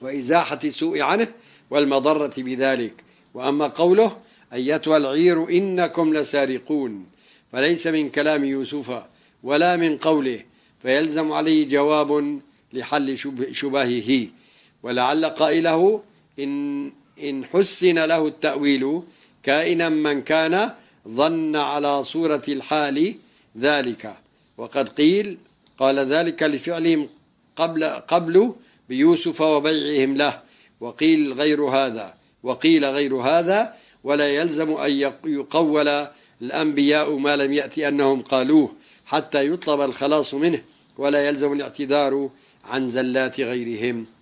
وإزاحة السوء عنه والمضرة بذلك وأما قوله أيتها العير إنكم لسارقون فليس من كلام يوسف ولا من قوله فيلزم عليه جواب لحل شبهه ولعل قائله إن, إن حسن له التأويل كائنا من كان ظن على صورة الحال ذلك وقد قيل قال ذلك لفعلهم قبل قبل بيوسف وبيعهم له وقيل غير هذا وقيل غير هذا ولا يلزم أن يقول الأنبياء ما لم يأتي أنهم قالوه حتى يطلب الخلاص منه ولا يلزم الاعتذار عن زلات غيرهم